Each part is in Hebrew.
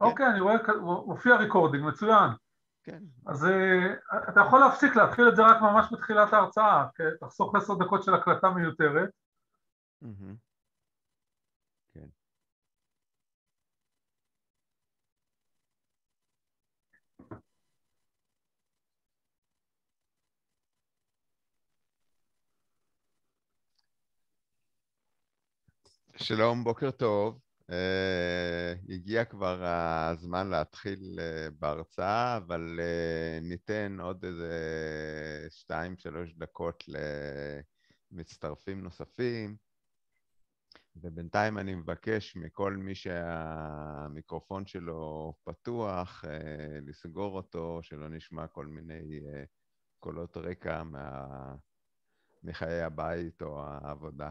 כן. אוקיי, אני רואה, מופיע ריקורדינג, מצוין. כן. אז אה, אתה יכול להפסיק, להתחיל את זה רק ממש בתחילת ההרצאה, תחסוך עשר דקות של הקלטה מיותרת. כן. שלום, בוקר טוב. אה, הגיע כבר הזמן להתחיל אה, בהרצאה, אבל אה, ניתן עוד איזה שתיים, שלוש דקות למצטרפים נוספים. ובינתיים אני מבקש מכל מי שהמיקרופון שלו פתוח, לסגור אותו, שלא נשמע כל מיני קולות רקע מה... מחיי הבית או העבודה.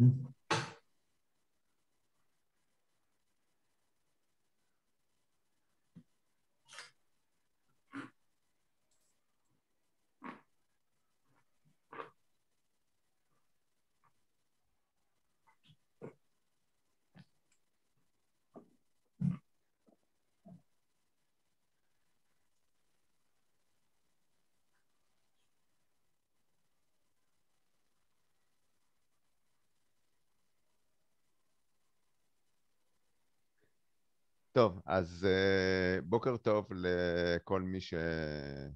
Mm -hmm. טוב, אז uh, בוקר טוב לכל מי שנמצא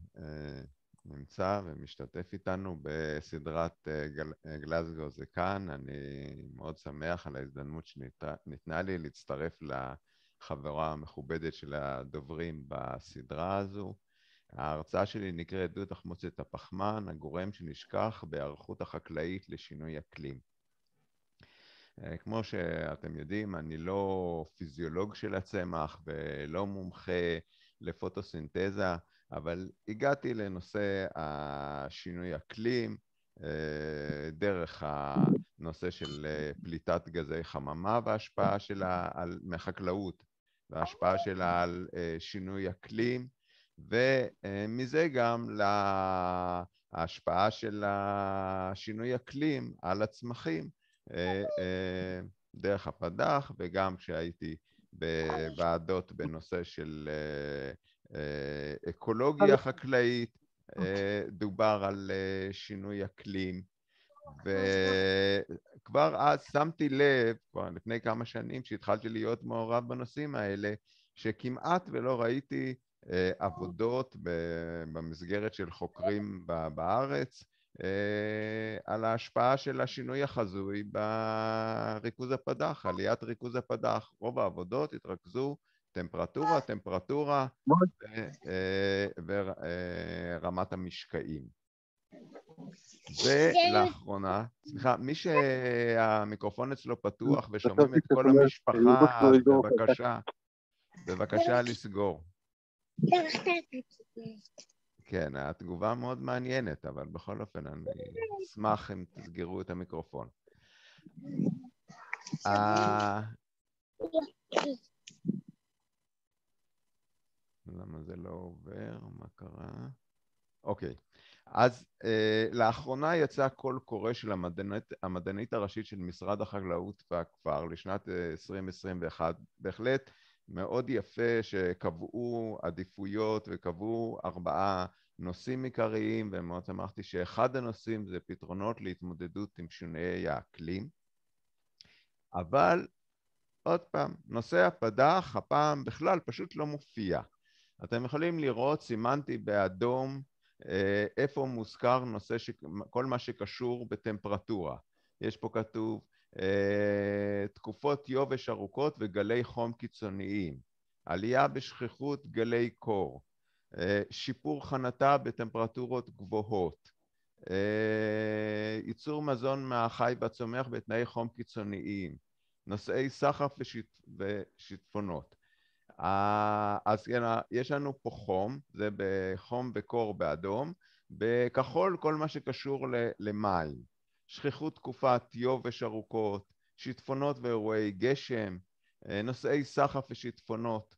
אה, uh, ומשתתף איתנו בסדרת uh, גל, גלזגו זה כאן. אני מאוד שמח על ההזדמנות שניתנה לי להצטרף לחברה המכובדת של הדוברים בסדרה הזו. ההרצאה שלי נקראת דו תחמוצת הפחמן, הגורם שנשכח בהיערכות החקלאית לשינוי אקלים. אה, כמו שאתם יודעים, אני לא פיזיולוג של הצמח ולא מומחה לפוטוסינתזה, אבל הגעתי לנושא השינוי אקלים אה, דרך הנושא של אה, פליטת גזי חממה וההשפעה שלה על, מהחקלאות וההשפעה אוקיי. שלה על שינוי אקלים, ומזה גם להשפעה של השינוי אקלים על הצמחים. אה, אה, דרך הפד"ח, וגם כשהייתי בוועדות בנושא של אה, אקולוגיה אוקיי. חקלאית, אוקיי. דובר על שינוי אקלים, וכבר אוקיי, אז שמתי לב, כבר לפני כמה שנים שהתחלתי להיות מעורב בנושאים האלה, שכמעט ולא ראיתי עבודות במסגרת של חוקרים בארץ אה, על ההשפעה של השינוי החזוי בריכוז הפדח, עליית ריכוז הפדח. רוב העבודות התרכזו טמפרטורה, טמפרטורה ורמת אה, אה, המשקעים. ולאחרונה, סליחה, מי שהמיקרופון אצלו פתוח ושומעים את כל המשפחה, בבקשה, בבקשה לסגור. כן, כן, התגובה מאוד מעניינת, אבל בכל אופן, אני אשמח אם תסגרו את המיקרופון. אה, למה זה לא עובר? מה קרה? אוקיי. אז אה, לאחרונה יצא קול קורא של המדענית, המדענית הראשית של משרד החקלאות והכפר לשנת 2021. אה, בהחלט מאוד יפה שקבעו עדיפויות וקבעו ארבעה נושאים עיקריים, ומאוד שמחתי שאחד הנושאים זה פתרונות להתמודדות עם שינויי האקלים. אבל עוד פעם, נושא הפד"ח הפעם בכלל פשוט לא מופיע. אתם יכולים לראות, סימנתי באדום אה, איפה מוזכר נושא, ש... כל מה שקשור בטמפרטורה. יש פה כתוב אה, תקופות יובש ארוכות וגלי חום קיצוניים, עלייה בשכיחות גלי קור, אה, שיפור חנתה בטמפרטורות גבוהות, אה, ייצור מזון מהחי והצומח בתנאי חום קיצוניים, נושאי סחף ושט... ושיטפונות. אז כן, יש לנו פה חום, זה בחום וקור באדום, בכחול כל מה שקשור למים. שכיחות תקופת יובש ארוכות, שיטפונות ואירועי גשם, אה, נושאי סחף ושיטפונות.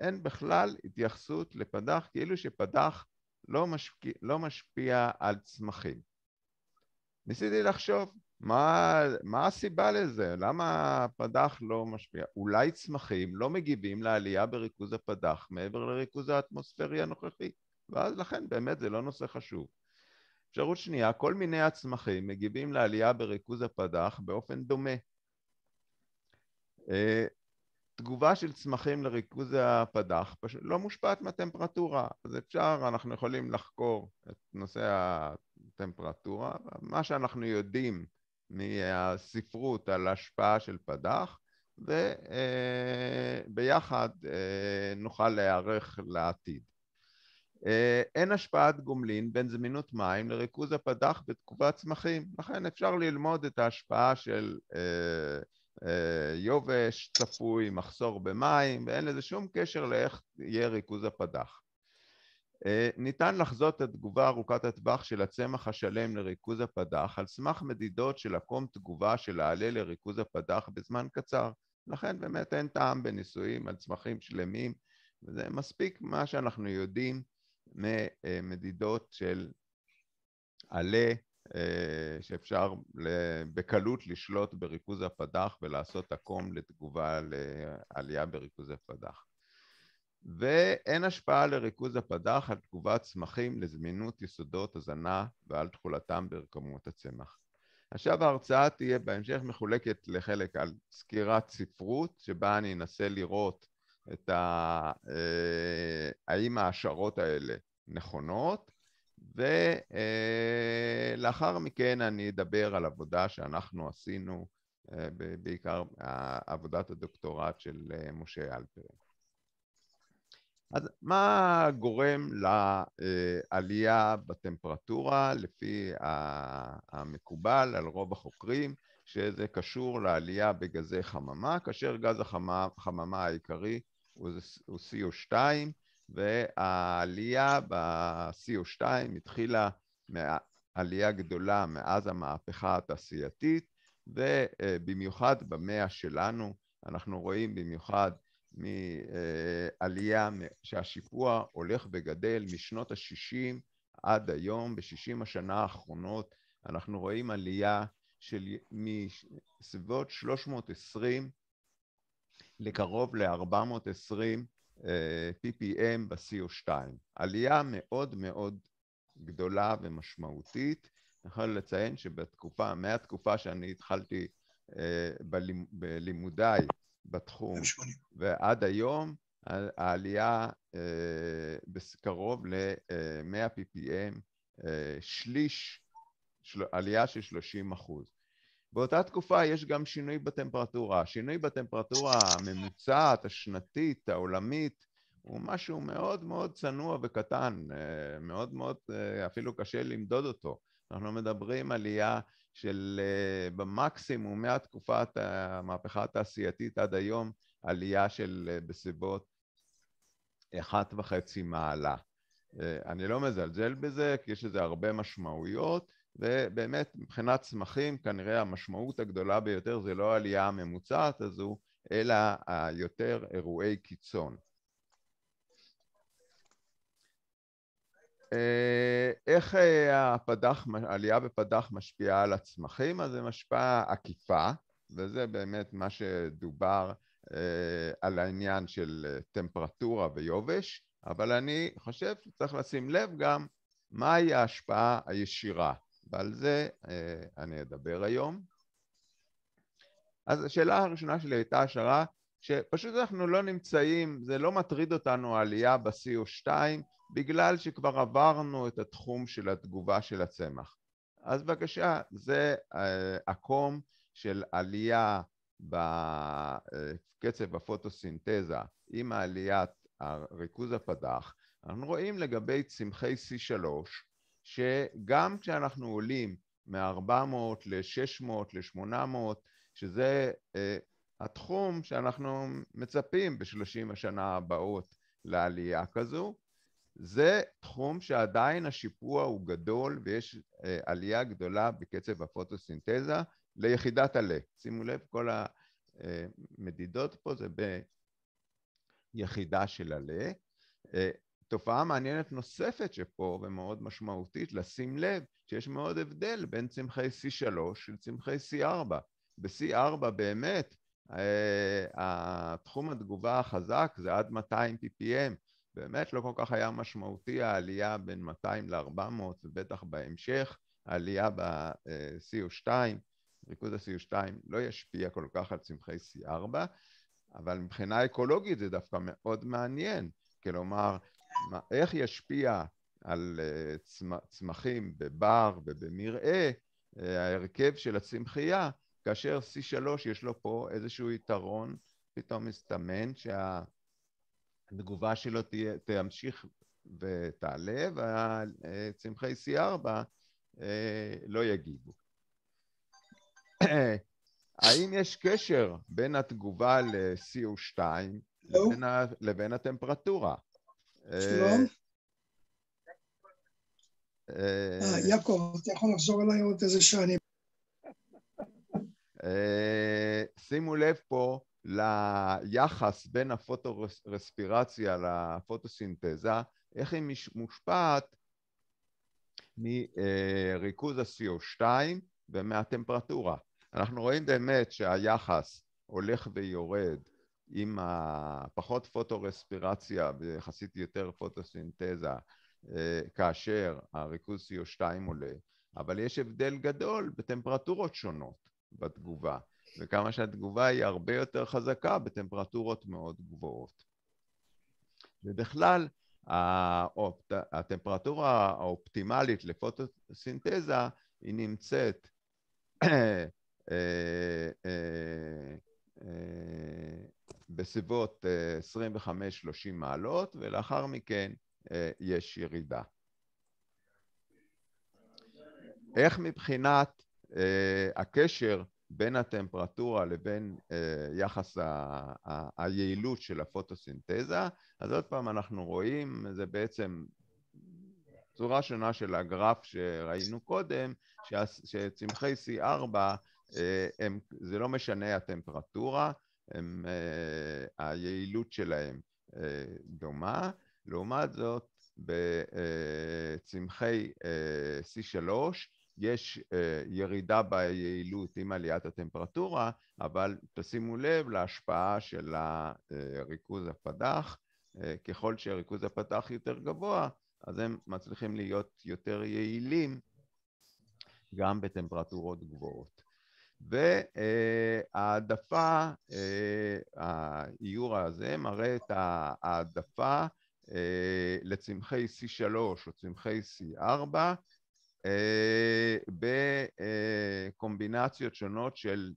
אין בכלל התייחסות לפדח, כאילו שפדח לא משפיע, לא משפיע על צמחים. ניסיתי לחשוב, מה, מה הסיבה לזה? למה הפדח לא משפיע? אולי צמחים לא מגיבים לעלייה בריכוז הפדח מעבר לריכוז האטמוספרי הנוכחי, ואז לכן באמת זה לא נושא חשוב. אפשרות שנייה, כל מיני הצמחים מגיבים לעלייה בריכוז הפדח באופן דומה. אה, תגובה של צמחים לריכוז הפדח פשוט לא מושפעת מהטמפרטורה, אז אפשר, אנחנו יכולים לחקור את נושא הטמפרטורה, מה שאנחנו יודעים מהספרות על השפעה של פדח, וביחד אה, אה, נוכל להיערך לעתיד. אה, אין השפעת גומלין בין זמינות מים לריכוז הפד"ח בתקופת צמחים, לכן אפשר ללמוד את ההשפעה של אה, אה, יובש צפוי, מחסור במים, ואין לזה שום קשר לאיך יהיה ריכוז הפד"ח. אה, ניתן לחזות את התגובה ארוכת הטווח של הצמח השלם לריכוז הפד"ח על סמך מדידות של עקום תגובה של העלה לריכוז הפד"ח בזמן קצר, לכן באמת אין טעם בניסויים על צמחים שלמים, וזה מספיק מה שאנחנו יודעים ממדידות אה, של עלה אה, שאפשר בקלות לשלוט בריכוז הפד"ח ולעשות עקום לתגובה לעלייה בריכוז הפד"ח. ואין השפעה לריכוז הפד"ח על תגובת צמחים לזמינות יסודות הזנה ועל תכולתם ברקמות הצמח. עכשיו ההרצאה תהיה בהמשך מחולקת לחלק על סקירת ספרות, שבה אני אנסה לראות את ה... אה, האם ההשערות האלה נכונות, ולאחר אה, מכן אני אדבר על עבודה שאנחנו עשינו, אה, בעיקר עבודת הדוקטורט של משה אלפרין. אז מה גורם לעלייה בטמפרטורה לפי המקובל על רוב החוקרים, שזה קשור לעלייה בגזי חממה, כאשר גז החממה העיקרי הוא CO2, והעלייה ב-CO2 התחילה מעלייה גדולה מאז המהפכה התעשייתית, ובמיוחד במאה שלנו, אנחנו רואים במיוחד מעלייה שהשיפוע הולך וגדל משנות ה-60 עד היום, ב-60 השנה האחרונות אנחנו רואים עלייה של מסביבות 320 לקרוב ל-420 PPM ב-CO2. עלייה מאוד מאוד גדולה ומשמעותית. אני יכול לציין שבתקופה, מהתקופה שאני התחלתי אה, בלימודיי בתחום ועד היום, העלייה אה, בקרוב ל-100 אה, PPM, שליש, עלייה של 30 אחוז. באותה תקופה יש גם שינוי בטמפרטורה. השינוי בטמפרטורה הממוצעת, השנתית, העולמית, הוא משהו מאוד מאוד צנוע וקטן, אה, מאוד מאוד אה, אפילו קשה למדוד אותו. אנחנו מדברים עלייה של אה, במקסימום מהתקופת המהפכה התעשייתית עד היום, עלייה של בסביבות אחת וחצי מעלה. אני לא מזלזל בזה, כי יש לזה הרבה משמעויות, ובאמת מבחינת צמחים כנראה המשמעות הגדולה ביותר זה לא העלייה הממוצעת הזו אלא היותר אירועי קיצון. אה, איך אה, הפדח, העלייה בפדח משפיעה על הצמחים? אז זה משפעה עקיפה וזה באמת מה שדובר אה, על העניין של טמפרטורה ויובש אבל אני חושב שצריך לשים לב גם מהי ההשפעה הישירה ועל זה אה, אני אדבר היום. אז השאלה הראשונה שלי הייתה השערה שפשוט אנחנו לא נמצאים, זה לא מטריד אותנו העלייה ב-CO2 בגלל שכבר עברנו את התחום של התגובה של הצמח. אז בבקשה, זה עקום אה, הקום של עלייה בקצב אה, הפוטוסינתזה עם עליית ריכוז הפדח. אנחנו רואים לגבי צמחי C3 שגם כשאנחנו עולים מ-400 ל-600 ל-800, שזה אה, התחום שאנחנו מצפים ב-30 השנה הבאות לעלייה כזו, זה תחום שעדיין השיפוע הוא גדול ויש אה, עלייה גדולה בקצב הפוטוסינתזה ליחידת הלה. E שימו לב, כל המדידות אה, פה זה ביחידה של הלה. תופעה מעניינת נוספת שפה ומאוד משמעותית לשים לב שיש מאוד הבדל בין צמחי C3 לצמחי C4. ב-C4 באמת אה, התחום התגובה החזק זה עד 200 PPM, באמת לא כל כך היה משמעותי העלייה בין 200 ל-400 ובטח בהמשך העלייה ב-CO2, ריכוז ה-CO2 לא ישפיע כל כך על צמחי C4, אבל מבחינה אקולוגית זה דווקא מאוד מעניין, כלומר איך ישפיע על אה, צמחים בבר ובמרעה אה, ההרכב של הצמחייה, כאשר C3 יש לו פה איזשהו יתרון, פתאום מסתמן שהתגובה שלו תהיה, תמשיך ותעלה, והצמחי C4 אה, לא יגיבו. האם יש קשר בין התגובה ל-CO2 לא. לבין, לבין הטמפרטורה? אה, אה, יעקב, אתה יכול לחזור אליי עוד איזה שעה? אה, שימו לב פה ליחס בין הפוטורספירציה לפוטוסינתזה, איך היא מושפעת מריכוז ה-CO2 ומהטמפרטורה. אנחנו רואים באמת שהיחס הולך ויורד עם פחות פוטורספירציה ויחסית יותר פוטוסינתזה אה, כאשר הריכוז CO2 עולה, אבל יש הבדל גדול בטמפרטורות שונות בתגובה, וכמה שהתגובה היא הרבה יותר חזקה בטמפרטורות מאוד גבוהות. ובכלל, האופט... הטמפרטורה האופטימלית לפוטוסינתזה היא נמצאת אה, אה, בסביבות 25-30 אה, מעלות, ולאחר מכן אה, יש ירידה. איך מבחינת אה, הקשר בין הטמפרטורה לבין יחס היעילות של הפוטוסינתזה, אז עוד פעם אנחנו רואים, זה בעצם צורה שונה של הגרף שראינו קודם, שצמחי C4 הם, זה לא משנה הטמפרטורה, הם, uh, היעילות שלהם uh, דומה. לעומת זאת, בצמחי אה, uh, C3 יש uh, ירידה ביעילות עם עליית הטמפרטורה, אבל תשימו לב להשפעה של הריכוז הפדח. Uh, ככל שריכוז הפדח יותר גבוה, אז הם מצליחים להיות יותר יעילים גם בטמפרטורות גבוהות. וההעדפה, אה, האיור הזה מראה את ההעדפה אה, לצמחי C3 או צמחי C4 אה, בקומבינציות שונות של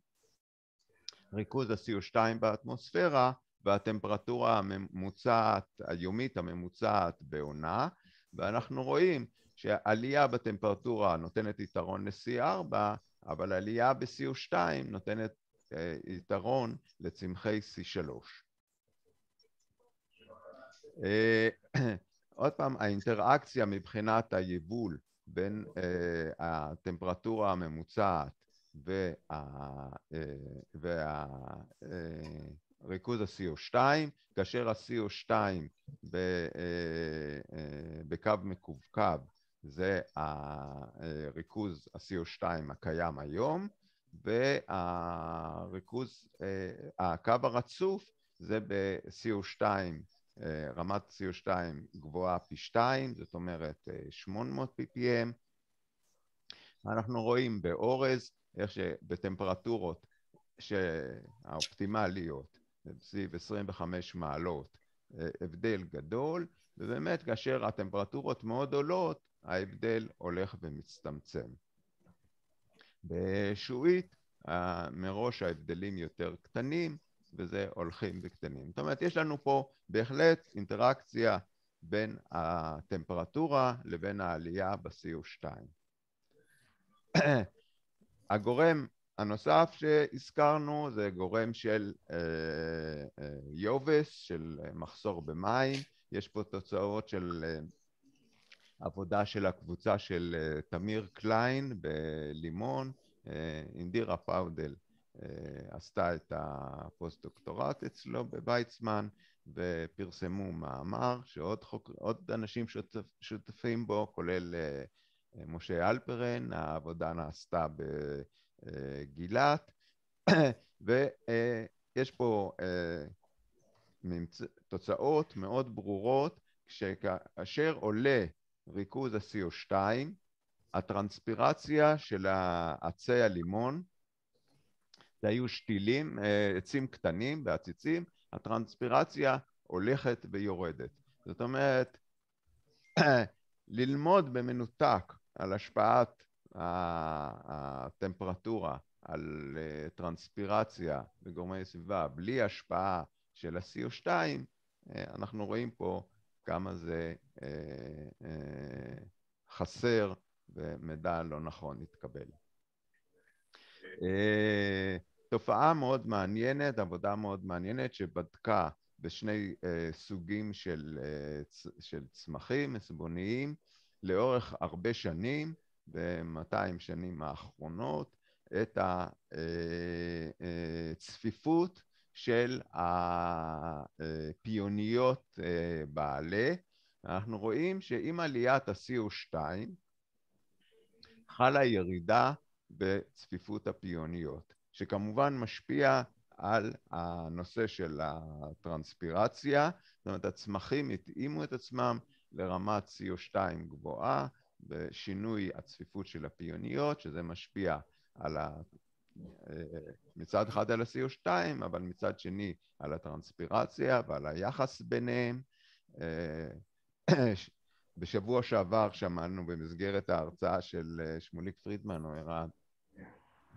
ריכוז ה-CO2 באטמוספירה והטמפרטורה הממוצעת, היומית הממוצעת בעונה, ואנחנו רואים שעלייה בטמפרטורה נותנת יתרון ל-C4 אבל עלייה ב-CO2 נותנת uh, יתרון לצמחי C3. Uh, אה, עוד פעם, האינטראקציה מבחינת היבול בין uh, הטמפרטורה הממוצעת וריכוז uh, uh, ה-CO2, כאשר ה-CO2 בקו מקווקו זה הריכוז ה-CO2 הקיים היום, והריכוז, אה, הקו הרצוף זה ב-CO2, אה, רמת CO2 גבוהה פי 2, זאת אומרת 800 אה, PPM. אנחנו רואים באורז, איך שבטמפרטורות שהאופטימליות, סביב 25 מעלות, הבדל גדול, ובאמת כאשר הטמפרטורות מאוד עולות, ההבדל הולך ומצטמצם. בשועית אה, מראש ההבדלים יותר קטנים וזה הולכים וקטנים. זאת אומרת, יש לנו פה בהחלט אינטראקציה בין הטמפרטורה לבין העלייה ב-CO2. הגורם הנוסף שהזכרנו זה גורם של אה, אה, יובס, של מחסור במים, יש פה תוצאות של אה, עבודה של הקבוצה של אה, תמיר קליין בלימון, אה, אינדירה פאודל אה, עשתה את הפוסט-דוקטורט אצלו בוויצמן ופרסמו מאמר שעוד חוק, אנשים שותפ, שותפים בו, כולל משה אלפרן, העבודה נעשתה בגילת, ויש פה תוצאות מאוד ברורות כאשר עולה ריכוז ה-CO2, הטרנספירציה של עצי הלימון, זה היו שתילים, אה, עצים קטנים בעציצים, הטרנספירציה הולכת ויורדת. זאת אומרת, ללמוד במנותק על השפעת הטמפרטורה על אה, טרנספירציה וגורמי סביבה בלי השפעה של ה-CO2, אה, אנחנו רואים פה כמה זה אה, אה, חסר ומידע לא נכון התקבל. אה, תופעה מאוד מעניינת, עבודה מאוד מעניינת שבדקה בשני אה, סוגים של, אה, צ, של צמחים עצבוניים לאורך הרבה שנים, ב-200 שנים האחרונות, את הצפיפות אה, אה, של הפיוניות אה, בעלה. אנחנו רואים שעם עליית ה-CO2 חלה ירידה בצפיפות הפיוניות, שכמובן משפיע על הנושא של הטרנספירציה, זאת אומרת הצמחים התאימו את עצמם לרמת CO2 גבוהה בשינוי הצפיפות של הפיוניות, שזה משפיע על אה, מצד אחד על ה-CO2, אבל מצד שני על הטרנספירציה ועל היחס ביניהם. אה, בשבוע שעבר שמענו במסגרת ההרצאה של אה, שמוליק פרידמן, הוא הראה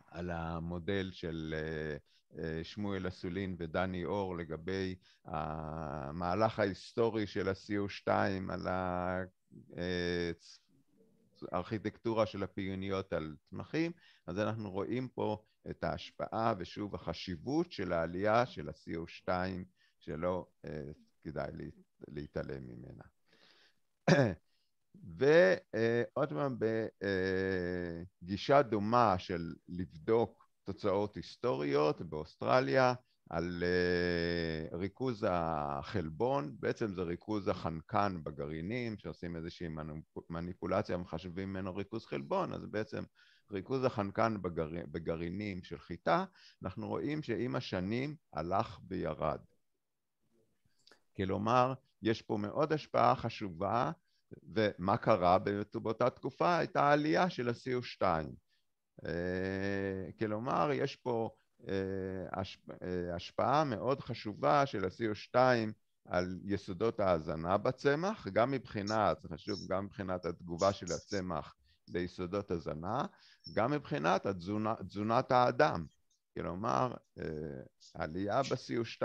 על המודל של שמואל אסולין ודני אור לגבי המהלך ההיסטורי של ה-CO2 על הארכיטקטורה של הפיוניות על צמחים, אז אנחנו רואים פה את ההשפעה ושוב החשיבות של העלייה של ה-CO2 שלא אה, כדאי להתעלם ממנה. ועוד פעם, בגישה אה, דומה של לבדוק תוצאות היסטוריות באוסטרליה על אה, ריכוז החלבון, בעצם זה ריכוז החנקן בגרעינים, שעושים איזושהי מניפולציה ומחשבים ממנו ריכוז חלבון, אז בעצם ריכוז החנקן בגר... בגרעינים של חיטה, אנחנו רואים שעם השנים הלך וירד. כלומר, יש פה מאוד השפעה חשובה, ומה קרה באותה תקופה? הייתה עלייה של ה-CO2. אה, כלומר, יש פה אה, אה, השפעה מאוד חשובה של ה-CO2 על יסודות ההזנה בצמח, גם מבחינת, זה חשוב, גם מבחינת התגובה של הצמח ליסודות הזנה, גם מבחינת התזונה, תזונת האדם. כלומר, אה, עלייה ב-CO2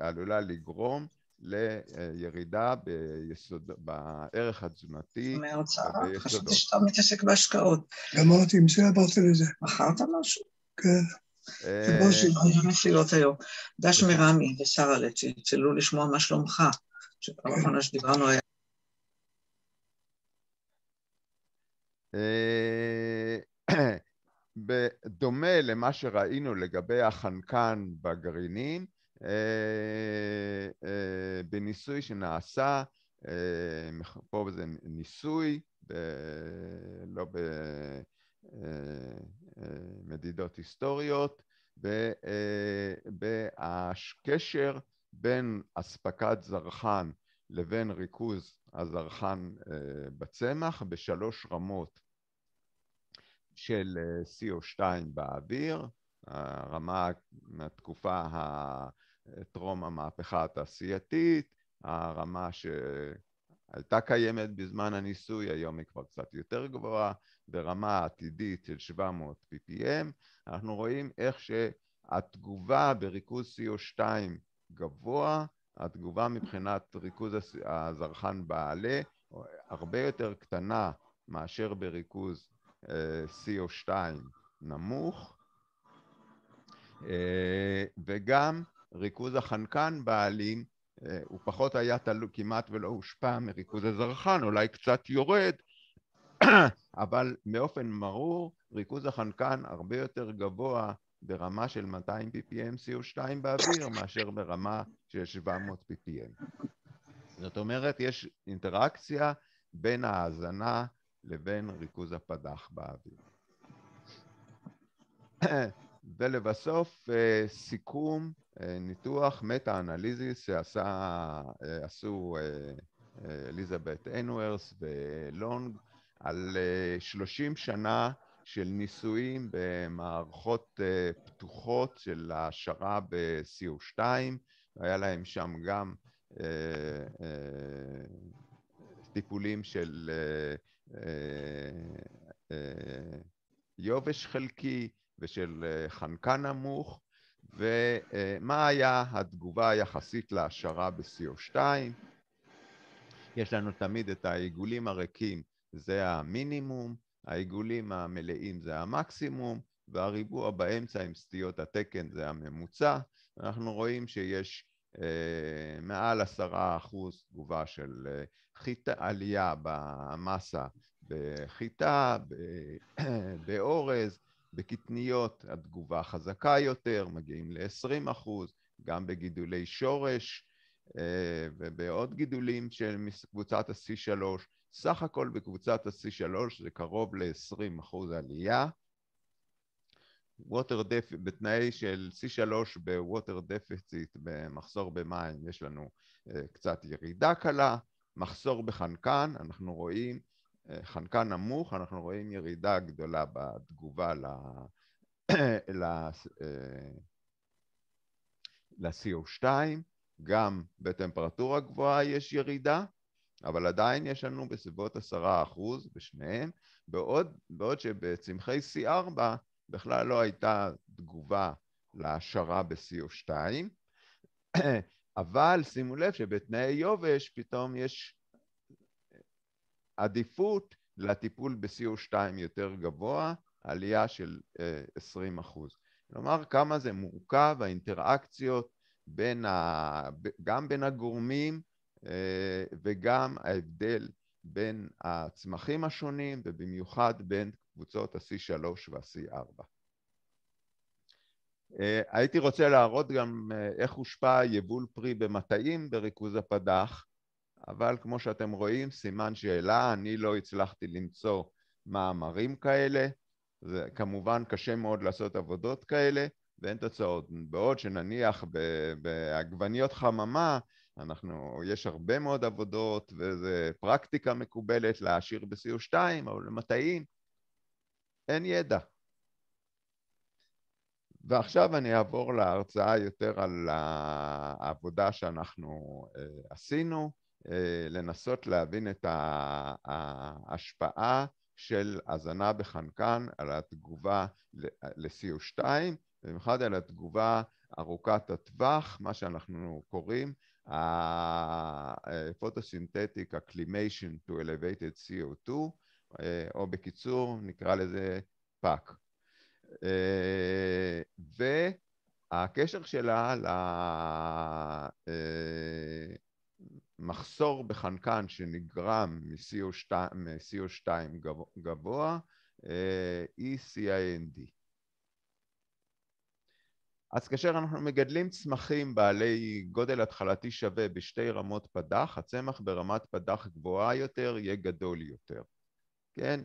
עלולה לגרום לירידה ביסוד, בערך התזונתי. זאת אומרת, חשבתי שאתה מתעסק בהשקעות. גמרתי, עם זה עברתי לזה. מכרת משהו? כן. אה, דש מרמי ושרה לצ'י, צלצלו לשמוע מה שלומך. שכל הזמן נכון, שדיברנו היה... אה, בדומה למה שראינו לגבי החנקן בגרעינים, אה, אה, בניסוי שנעשה, פה זה ניסוי, לא במדידות היסטוריות, והקשר בין אספקת זרחן לבין ריכוז הזרחן אה, בצמח בשלוש רמות של אה, CO2 באוויר, הרמה מהתקופה הטרום המהפכה התעשייתית, הרמה שהייתה קיימת בזמן הניסוי, היום היא כבר קצת יותר גבוהה, ברמה עתידית של 700 PPM, אנחנו רואים איך שהתגובה בריכוז CO2 גבוה התגובה מבחינת ריכוז הזרחן בעלה הרבה יותר קטנה מאשר בריכוז אה, CO2 נמוך, אה, וגם ריכוז החנקן בעלים אה, הוא פחות היה תלוי, כמעט ולא הושפע מריכוז הזרחן, אולי קצת יורד, אבל באופן ברור ריכוז החנקן הרבה יותר גבוה ברמה של 200 ppm CO2 באוויר מאשר ברמה של 700 ppm. זאת אומרת, יש אינטראקציה בין ההאזנה לבין ריכוז הפדח באוויר. ולבסוף, אה, סיכום, אה, ניתוח מטה-אנליזיס שעשו אליזבת אנוורס ולונג על 30 אה, שנה של ניסויים במערכות אה, פתוחות של העשרה ב-CO2, היה להם שם גם אה, אה, טיפולים של יובש חלקי ושל חנקן נמוך, ומה היה התגובה היחסית להשערה ב-CO2? יש לנו תמיד את העיגולים הריקים, זה המינימום, העיגולים המלאים זה המקסימום, והריבוע באמצע עם סטיות התקן זה הממוצע. אנחנו רואים שיש אה, מעל עשרה אחוז תגובה של אה, חיטה, עלייה במסה בחיטה, באורז, בקטניות התגובה חזקה יותר, מגיעים ל-20 אחוז, גם בגידולי שורש אה, ובעוד גידולים של קבוצת ה-C3 סך הכל בקבוצת ה-C3 זה קרוב ל-20% עלייה. ווטר דפ... בתנאי של C3 בווטר דפיציט, במחסור במים, יש לנו אה, קצת ירידה קלה, מחסור בחנקן, אנחנו רואים אה, חנקן נמוך, אנחנו רואים ירידה גדולה בתגובה ל... ל... אה, ל-CO2, גם בטמפרטורה גבוהה יש ירידה, אבל עדיין יש לנו בסביבות עשרה אחוז בשניהם, בעוד, בעוד שבצמחי C4 בכלל לא הייתה תגובה להשערה ב-CO2, אבל שימו לב שבתנאי יובש פתאום יש עדיפות לטיפול ב-CO2 יותר גבוה, עלייה של 20 אה, אחוז. כלומר, כמה זה מורכב, האינטראקציות בין ה... גם בין הגורמים אה, וגם ההבדל בין הצמחים השונים ובמיוחד בין קבוצות ה-C3 וה-C4. אה, הייתי רוצה להראות גם אה, איך הושפע יבול פרי במטעים בריכוז הפדח, אבל כמו שאתם רואים, סימן שאלה, אני לא הצלחתי למצוא מאמרים כאלה, זה כמובן קשה מאוד לעשות עבודות כאלה ואין תוצאות. בעוד שנניח בעגבניות חממה אנחנו, יש הרבה מאוד עבודות וזו פרקטיקה מקובלת להעשיר ב-CO2 או למטעים, אין ידע. ועכשיו אני אעבור להרצאה יותר על העבודה שאנחנו אה, עשינו, אה, לנסות להבין את ההשפעה של הזנה בחנקן על התגובה ל-CO2, במיוחד על התגובה ארוכת הטווח, מה שאנחנו קוראים הפוטוסינתטיק acclimation to elevated CO2, אה, או בקיצור נקרא לזה פאק. אה, והקשר שלה למחסור אה, בחנקן שנגרם מ-CO2 גבוה היא CIND. אז כאשר אנחנו מגדלים צמחים בעלי גודל התחלתי שווה בשתי רמות פדח, הצמח ברמת פדח גבוהה יותר יהיה גדול יותר. כן,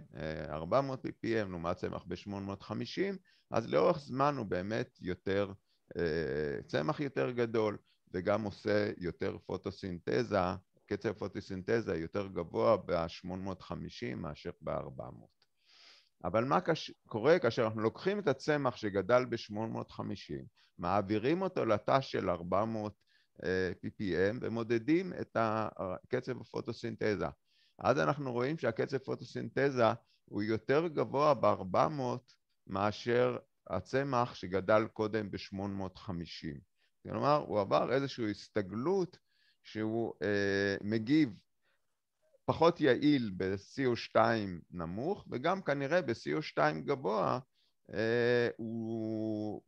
400 אה, ppm לעומת צמח ב-850, אז לאורך זמן הוא באמת יותר, אה, צמח יותר גדול וגם עושה יותר פוטוסינתזה, קצב פוטוסינתזה יותר גבוה ב-850 מאשר ב-400. אבל מה קש... קורה כאשר אנחנו לוקחים את הצמח שגדל ב-850, מעבירים אותו לתא של 400 אה, PPM ומודדים את קצב הפוטוסינתזה. אז אנחנו רואים שהקצב פוטוסינתזה הוא יותר גבוה ב-400 מאשר הצמח שגדל קודם ב-850. כלומר, הוא עבר איזושהי הסתגלות שהוא אה, מגיב פחות יעיל ב-CO2 נמוך, וגם כנראה ב-CO2 גבוה אה, הוא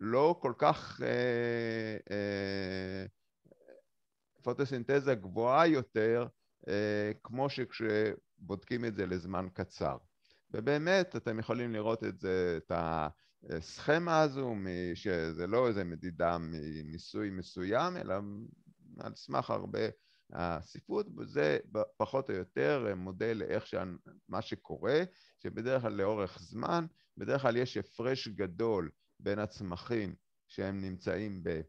לא כל כך... אה, אה, פוטוסינתזה גבוהה יותר, אה, כמו שכשבודקים את זה לזמן קצר. ובאמת, אתם יכולים לראות את זה, את ה... סכמה הזו, שזה לא איזה מדידה מניסוי מסוים, אלא על סמך הרבה הספרות זה פחות או יותר אה, מודל לאיך שה... מה שקורה, שבדרך כלל לאורך זמן, בדרך כלל יש הפרש גדול בין הצמחים שהם נמצאים ב...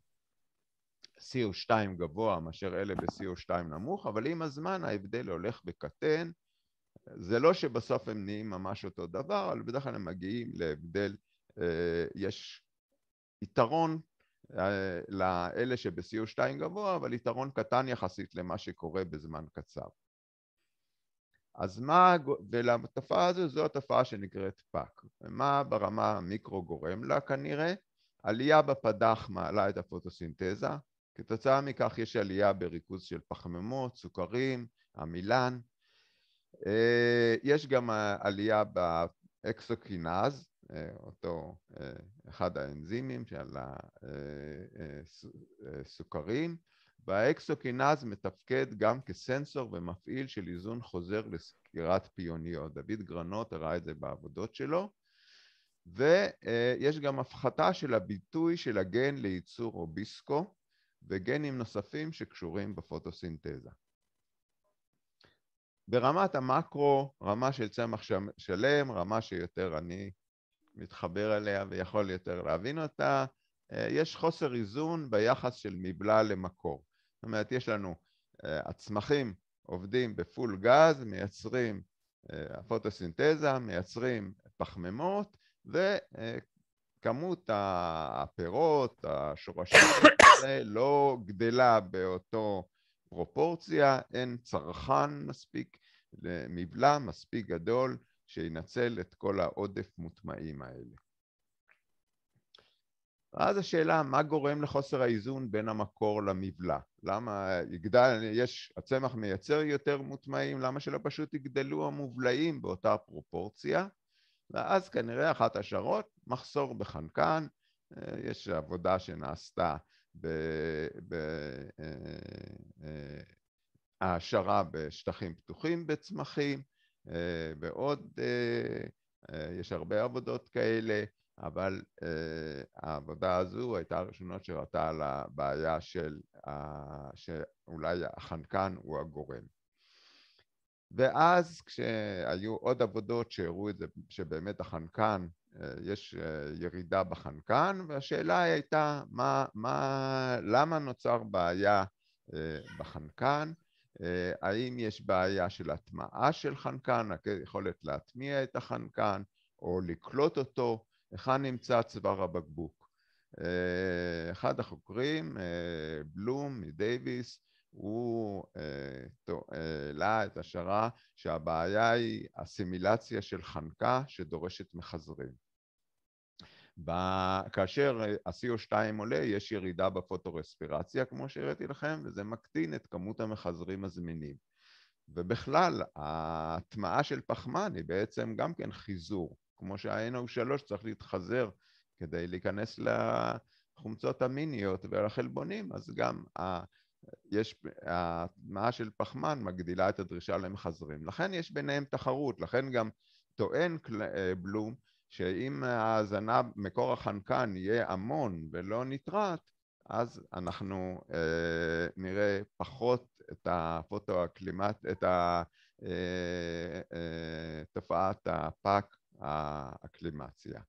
CO2 גבוה מאשר אלה ב-CO2 נמוך, אבל עם הזמן ההבדל הולך וקטן. זה לא שבסוף הם נהיים ממש אותו דבר, אבל בדרך כלל הם מגיעים להבדל, אה, יש יתרון אה, לאלה שב-CO2 גבוה, אבל יתרון קטן יחסית למה שקורה בזמן קצר. אז מה, ולתופעה הזו, זו התופעה שנקראת פאק. ומה ברמה המיקרו גורם לה כנראה? עלייה בפדח מעלה את הפוטוסינתזה, כתוצאה מכך יש עלייה בריכוז של פחמימות, סוכרים, עמילן. אה, יש גם אה, עלייה באקסוקינז, אה, אותו אה, אחד האנזימים של הסוכרים אה, והאקסוקינז מתפקד גם כסנסור ומפעיל של איזון חוזר לסקירת פיוניות. דוד גרנות הראה את זה בעבודות שלו ויש גם הפחתה של הביטוי של הגן לייצור אוביסקו וגנים נוספים שקשורים בפוטוסינתזה. ברמת המקרו, רמה של צמח שלם, רמה שיותר אני מתחבר אליה ויכול יותר להבין אותה, אה, יש חוסר איזון ביחס של מבלע למקור. זאת אומרת, יש לנו אה, הצמחים עובדים בפול גז, מייצרים אה, הפוטוסינתזה, מייצרים פחמימות, וכמות הפירות, השורשים, לא גדלה באותו פרופורציה, אין צרכן מספיק, מבלע מספיק גדול שינצל את כל העודף מוטמעים האלה. ואז השאלה, מה גורם לחוסר האיזון בין המקור למבלע? למה יגדל, יש, הצמח מייצר יותר מוטמעים, למה שלא פשוט יגדלו המובלעים באותה פרופורציה? ואז כנראה אחת השערות, מחסור בחנקן, אה, יש עבודה שנעשתה בהעשרה אה, אה, בשטחים פתוחים בצמחים, אה, בעוד, אה, אה, יש הרבה עבודות כאלה, אבל העבודה הזו הייתה הראשונה שראתה על הבעיה של שאולי החנקן הוא הגורם. ואז כשהיו עוד עבודות שהראו את זה, שבאמת החנקן, יש ירידה בחנקן, והשאלה הייתה מה, מה, למה נוצר בעיה בחנקן, אה, האם יש בעיה של הטמעה של חנקן, היכולת להטמיע את החנקן או לקלוט אותו, היכן נמצא צוואר הבקבוק. אה, אחד החוקרים, אה, בלום מדייוויס, הוא העלה את השערה שהבעיה היא אסימילציה של חנקה שדורשת מחזרים. ב... כאשר אה, ה-CO2 עולה יש ירידה בפוטורספירציה כמו שהראיתי לכם וזה מקטין את כמות המחזרים הזמינים ובכלל ההטמעה של פחמן היא בעצם גם כן חיזור כמו שה-NO3 צריך להתחזר כדי להיכנס לחומצות המיניות ולחלבונים אז גם ה... יש, ההטמעה של פחמן מגדילה את הדרישה למחזרים לכן יש ביניהם תחרות לכן גם טוען אה, בלום שאם ההאזנה, מקור החנקן יהיה המון ולא נתרט, אז אנחנו אה, נראה פחות את הפוטואקלימט, את אה, אה, תופעת הפאק, האקלימציה.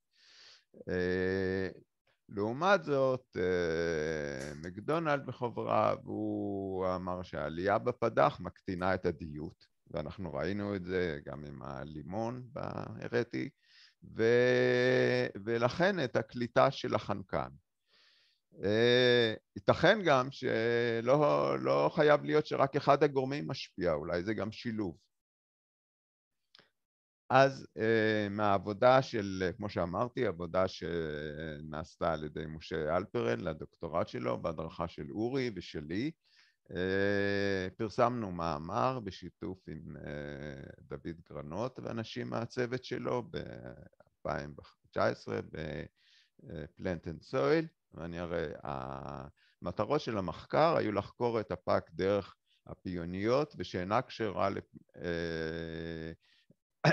אה, לעומת זאת, אה, מקדונלד בחובריו, הוא אמר שהעלייה בפדח מקטינה את הדיוט, ואנחנו ראינו את זה גם עם הלימון, אה, ו... ולכן את הקליטה של החנקן. אה, ייתכן גם שלא לא חייב להיות שרק אחד הגורמים משפיע, אולי זה גם שילוב. אז אה, מהעבודה של, כמו שאמרתי, עבודה שנעשתה על ידי משה אלפרן לדוקטורט שלו, בהדרכה של אורי ושלי, אה, פרסמנו מאמר בשיתוף עם אה, דוד גרנות ואנשים מהצוות שלו ב-2019 ב-Plant אה, and Soil, ואני הרי, המטרות של המחקר היו לחקור את הפאק דרך הפיוניות ושאינה קשרה לפ...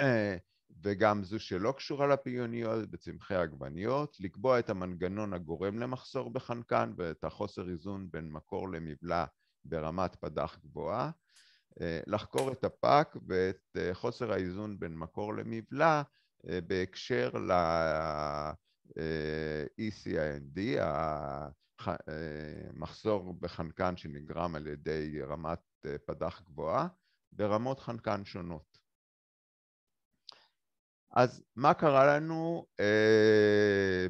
וגם זו שלא קשורה לפיוניות בצמחי עגבניות, לקבוע את המנגנון הגורם למחסור בחנקן ואת החוסר איזון בין מקור למבלע ברמת פד"ח גבוהה, אה, לחקור את הפאק ואת אה, חוסר האיזון בין מקור למבלע אה, בהקשר ל-ECIND, המחסור בחנקן שנגרם על ידי רמת פד"ח גבוהה, ברמות חנקן שונות. אז מה קרה לנו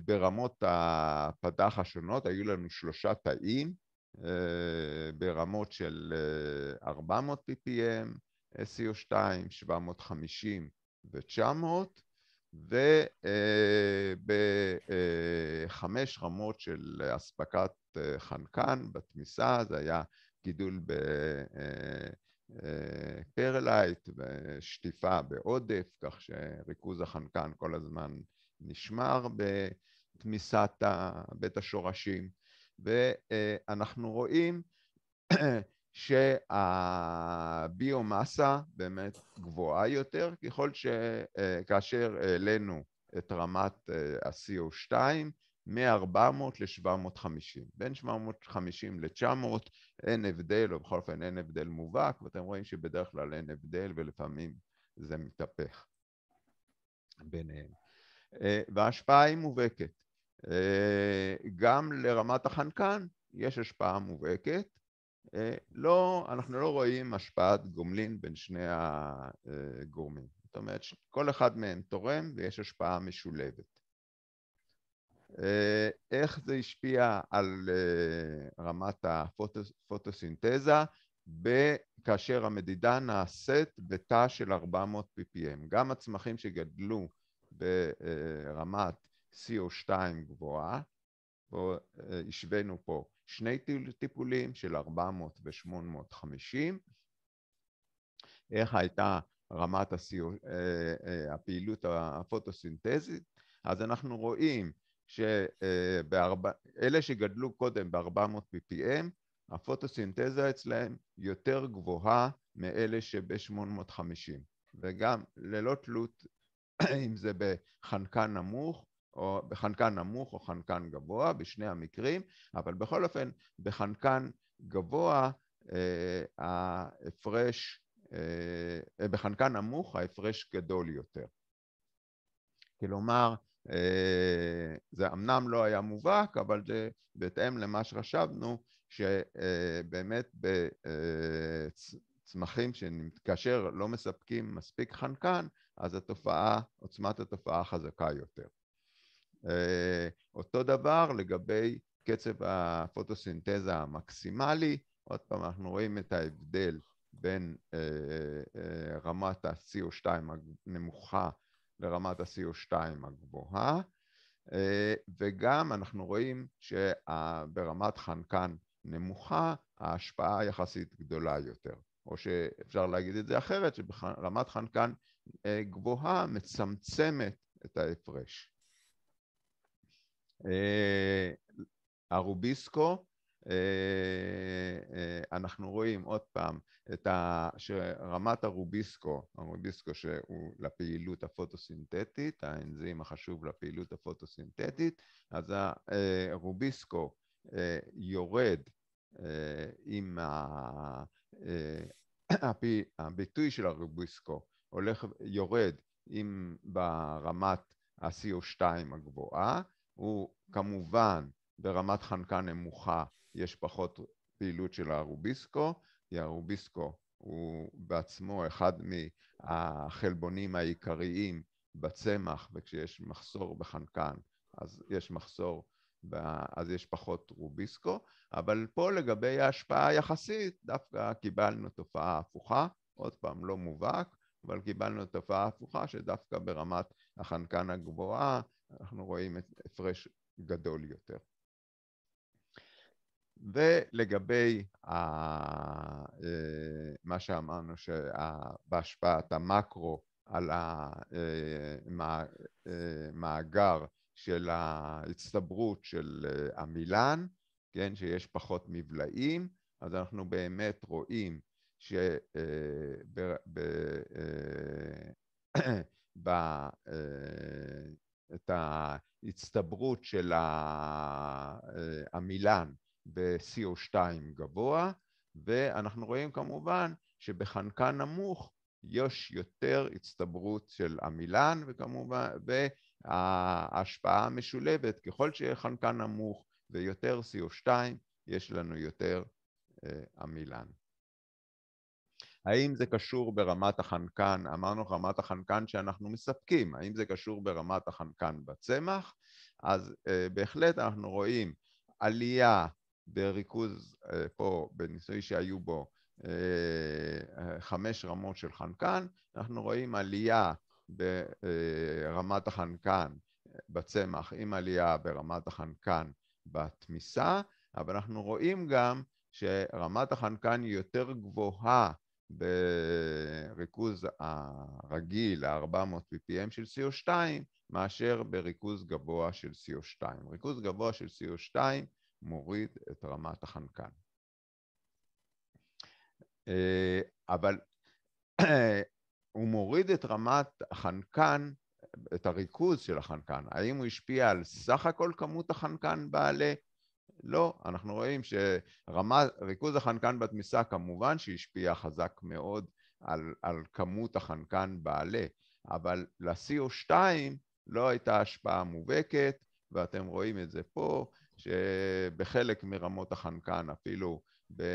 ברמות הפד"ח השונות? היו לנו שלושה תאים, אה, ברמות של 400 PPM, SEO2, 750 ו-900, ובחמש רמות של אספקת אה, חנקן בתמיסה, זה היה גידול בפרלייט אה, ושטיפה בעודף, כך שריכוז החנקן כל הזמן נשמר בתמיסת בית השורשים. ואנחנו רואים שהביומאסה באמת גבוהה יותר ככל שכאשר אה, העלינו את רמת ה-CO2 מ-400 ל-750. בין 750 ל-900 אין הבדל, או בכל אופן אין הבדל מובהק, ואתם רואים שבדרך כלל אין הבדל ולפעמים זה מתהפך ביניהם. אה, וההשפעה היא מובהקת. אה, גם לרמת החנקן יש השפעה מובהקת. אה, לא, אנחנו לא רואים השפעת גומלין בין שני הגורמים. זאת אומרת, כל אחד מהם תורם ויש השפעה משולבת. אה, איך זה השפיע על רמת הפוטוסינתזה כאשר המדידה נעשית בתא של 400 ppm. גם הצמחים שגדלו ברמת CO2 גבוהה, אה, השווינו פה שני טיפולים של 400 ו-850, איך הייתה רמת הסיו, אה, אה, הפעילות הפוטוסינתזית, אז אנחנו רואים שאלה שגדלו קודם ב-400 ppm, הפוטוסינתזה אצלהם יותר גבוהה מאלה שב-850, וגם ללא תלות אם זה בחנקן נמוך או בחנקן נמוך או חנקן גבוה, בשני המקרים, אבל בכל אופן, בחנקן גבוה אה, ההפרש, אה, אה, בחנקן נמוך ההפרש גדול יותר. כלומר, זה אמנם לא היה מובהק, אבל זה בהתאם למה שחשבנו, שבאמת בצמחים, כאשר לא מספקים מספיק חנקן, אז התופעה, עוצמת התופעה חזקה יותר. אותו דבר לגבי קצב הפוטוסינתזה המקסימלי, עוד פעם אנחנו רואים את ההבדל בין אה, אה, אה, רמת ה-CO2 הנמוכה לרמת ה-CO2 הגבוהה, וגם אנחנו רואים שברמת חנקן נמוכה ההשפעה היחסית גדולה יותר, או שאפשר להגיד את זה אחרת, שרמת חנקן גבוהה מצמצמת את ההפרש. אה, הרוביסקו, אה, אה, אנחנו רואים עוד פעם את רמת שרמת הרוביסקו, הרוביסקו שהוא לפעילות הפוטוסינתטית, האנזים החשוב לפעילות הפוטוסינתטית, אז הרוביסקו יורד עם ה... הביטוי של הרוביסקו הולך, יורד עם ברמת ה-CO2 הגבוהה, הוא כמובן ברמת חנקה נמוכה יש פחות פעילות של הרוביסקו כי הרוביסקו הוא בעצמו אחד מהחלבונים העיקריים בצמח, וכשיש מחסור בחנקן אז יש מחסור, אז יש פחות רוביסקו, אבל פה לגבי ההשפעה היחסית דווקא קיבלנו תופעה הפוכה, עוד פעם לא מובהק, אבל קיבלנו תופעה הפוכה שדווקא ברמת החנקן הגבוהה אנחנו רואים הפרש גדול יותר. ולגבי ה... אה, מה שאמרנו שבהשפעת המקרו על המאגר אה, אה, של ההצטברות של המילן כן, שיש פחות מבלעים, אז אנחנו באמת רואים שב... ב... את ההצטברות של אה, המילן ב-CO2 גבוה, ואנחנו רואים כמובן שבחנקן נמוך יש יותר הצטברות של עמילן וכמובן, וההשפעה המשולבת, ככל שיהיה חנקן נמוך ויותר CO2, יש לנו יותר עמילן. אה, האם זה קשור ברמת החנקן, אמרנו רמת החנקן שאנחנו מספקים, האם זה קשור ברמת החנקן בצמח? אז אה, בהחלט אנחנו רואים עלייה בריכוז אה, פה, בניסוי שהיו בו אה, אה חמש רמות של חנקן, אנחנו רואים עלייה ברמת אה, החנקן בצמח עם עלייה ברמת החנקן בתמיסה, אבל אנחנו רואים גם שרמת החנקן היא יותר גבוהה בריכוז הרגיל, ה-400 ppm של CO2, מאשר בריכוז גבוה של CO2. ריכוז גבוה של CO2 מוריד את רמת החנקן. אה, אבל הוא מוריד את רמת החנקן, את הריכוז של החנקן. האם הוא השפיע על סך הכל כמות החנקן בעלה? לא, אנחנו רואים שריכוז החנקן בתמיסה כמובן שהשפיע חזק מאוד על, על כמות החנקן בעלה, אבל ל-CO2 לא הייתה השפעה מובהקת, ואתם רואים את זה פה, שבחלק מרמות החנקן אפילו אה,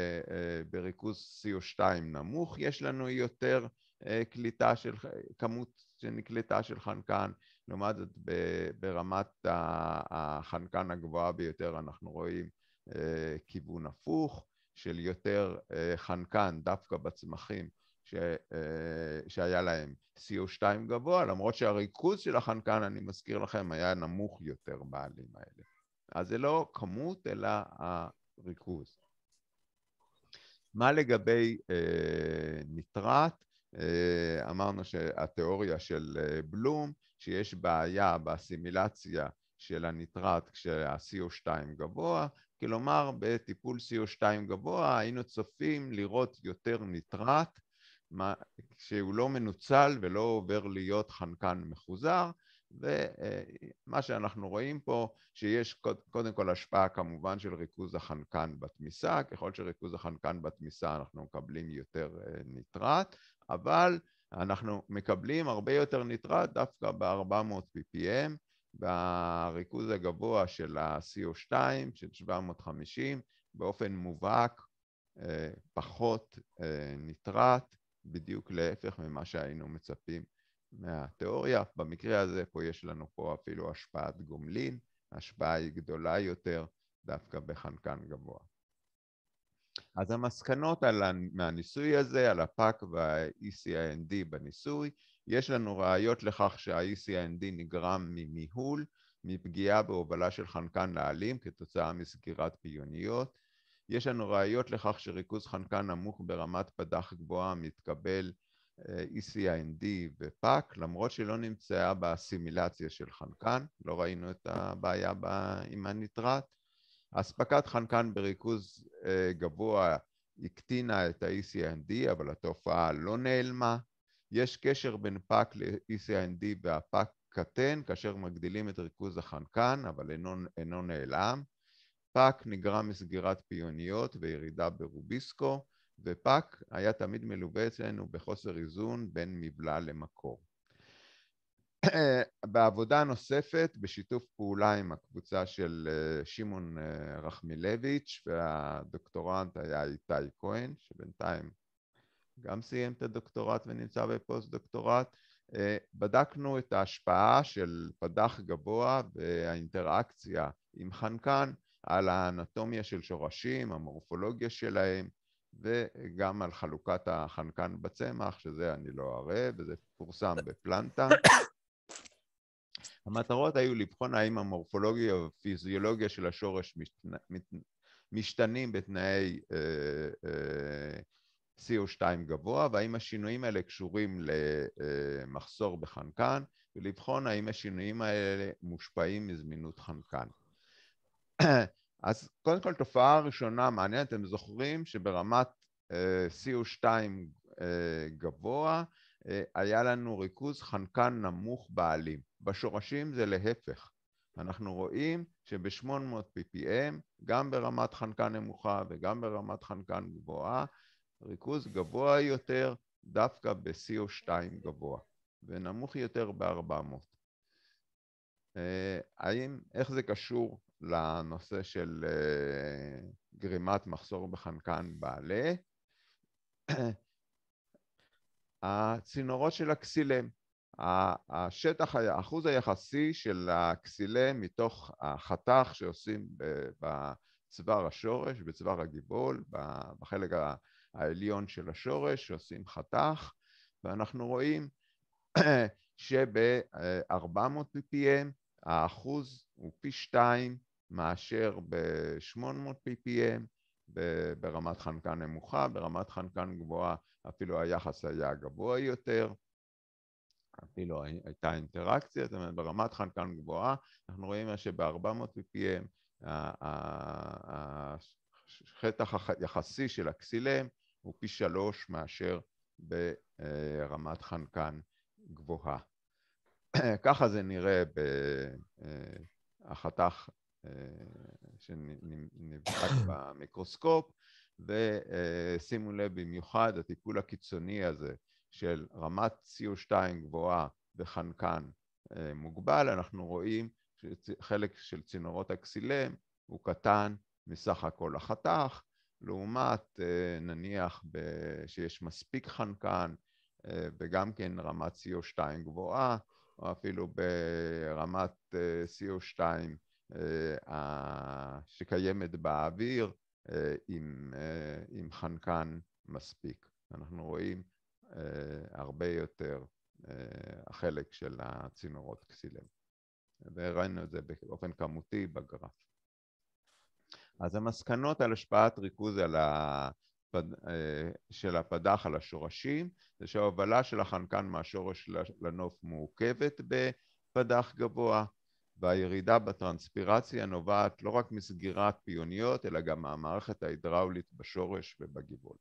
בריכוז CO2 נמוך יש לנו יותר אה, קליטה של, אה, כמות שנקלטה של חנקן, לעומת זאת ברמת החנקן הגבוהה ביותר אנחנו רואים אה, כיוון הפוך של יותר אה, חנקן דווקא בצמחים ש, אה, שהיה להם CO2 גבוה, למרות שהריכוז של החנקן, אני מזכיר לכם, היה נמוך יותר בעלים האלה. אז זה לא כמות, אלא הריכוז. מה לגבי אה, ניטרט? אה, אמרנו שהתיאוריה של בלום שיש בעיה באסימילציה של הניטרט כשה-CO2 גבוה, כלומר בטיפול CO2 גבוה היינו צופים לראות יותר ניטרט שהוא לא מנוצל ולא עובר להיות חנקן מחוזר ומה שאנחנו רואים פה שיש קודם כל השפעה כמובן של ריכוז החנקן בתמיסה, ככל שריכוז החנקן בתמיסה אנחנו מקבלים יותר אה, ניטרט, אבל אנחנו מקבלים הרבה יותר ניטרט דווקא ב-400 ppm, בריכוז הגבוה של ה-CO2, של 750, באופן מובהק אה, פחות אה, ניטרט, בדיוק להפך ממה שהיינו מצפים מהתיאוריה. במקרה הזה פה יש לנו פה אפילו השפעת גומלין, ההשפעה היא גדולה יותר דווקא בחנקן גבוה. אז המסקנות על, מהניסוי הזה, על הפאק וה-ECIND בניסוי, יש לנו ראיות לכך שה-ECIND נגרם מניהול, מפגיעה בהובלה של חנקן נעלים כתוצאה מסגירת פיוניות. יש לנו ראיות לכך שריכוז חנקן נמוך ברמת פדח גבוהה מתקבל אה, ECIND ופאק, למרות שלא נמצאה באסימילציה של חנקן, לא ראינו את הבעיה עם הניטרט. אספקת חנקן בריכוז אה, גבוה הקטינה את ה-ECND, אבל התופעה לא נעלמה. יש קשר בין פאק ל-ECND והפאק קטן כאשר מגדילים את ריכוז החנקן, אבל אינו, אינו נעלם. פאק נגרם מסגירת פיוניות וירידה ברוביסקו, ופאק היה תמיד מלווה אצלנו בחוסר איזון בין מבלע למקור. בעבודה נוספת בשיתוף פעולה עם הקבוצה של אה, שמעון אה, רחמילביץ' והדוקטורנט היה איתי כהן שבינתיים גם סיים את הדוקטורט ונמצא בפוסט דוקטורט אה, בדקנו את ההשפעה של פדח גבוה והאינטראקציה עם חנקן על האנטומיה של שורשים, המורפולוגיה שלהם וגם על חלוקת החנקן בצמח, שזה אני לא אראה, וזה פורסם בפלנטה המטרות היו לבחון האם המורפולוגיה והפיזיולוגיה של השורש משתנים בתנאי אה, אה, CO2 גבוה, והאם השינויים האלה קשורים למחסור אה, בחנקן, ולבחון האם השינויים האלה מושפעים מזמינות חנקן. אז קודם כל תופעה ראשונה מעניינת, אתם זוכרים שברמת CO2 גבוה, אה, היה לנו ריכוז חנקן נמוך בעלים. בשורשים זה להפך. אנחנו רואים שב-800 PPM, גם ברמת חנקן נמוכה וגם ברמת חנקן גבוהה, ריכוז גבוה יותר דווקא ב-CO2 גבוה, ונמוך יותר ב-400. אה, האם, איך זה קשור לנושא של אה, גרימת מחסור בחנקן בעלה? הצינורות של הכסילם. השטח, האחוז היחסי של הכסילם מתוך החתך שעושים בצוואר השורש, בצוואר הגיבול, בחלק העליון של השורש, שעושים חתך, ואנחנו רואים שב-400 PPM האחוז הוא פי שתיים מאשר ב-800 PPM ברמת חנקן נמוכה, ברמת חנקן גבוהה אפילו היחס היה גבוה יותר, אפילו הייתה אינטראקציה, זאת אומרת ברמת חנקן גבוהה, אנחנו רואים שב-400 PPM החטח היחסי של הקסילם הוא פי שלוש מאשר ברמת אה, חנקן גבוהה. ככה זה נראה בחתך אה, אה, שנבחק במיקרוסקופ, ושימו לב במיוחד הטיפול הקיצוני הזה של רמת CO2 גבוהה וחנקן אה, מוגבל, אנחנו רואים שחלק של צינורות אקסילם הוא קטן מסך הכל החתך, לעומת אה, נניח שיש מספיק חנקן אה, וגם כן רמת CO2 גבוהה, או אפילו ברמת CO2 שקיימת באוויר, אה, עם, אה, עם חנקן מספיק. אנחנו רואים אה, הרבה יותר החלק של הצינורות כסילם וראינו את זה באופן כמותי בגרף. אז המסקנות על השפעת ריכוז על הפד... של הפדח על השורשים זה שההובלה של החנקן מהשורש לנוף מעוכבת בפדח גבוה, והירידה בטרנספירציה נובעת לא רק מסגירת פיוניות, אלא גם מהמערכת ההידראולית בשורש ובגיבול.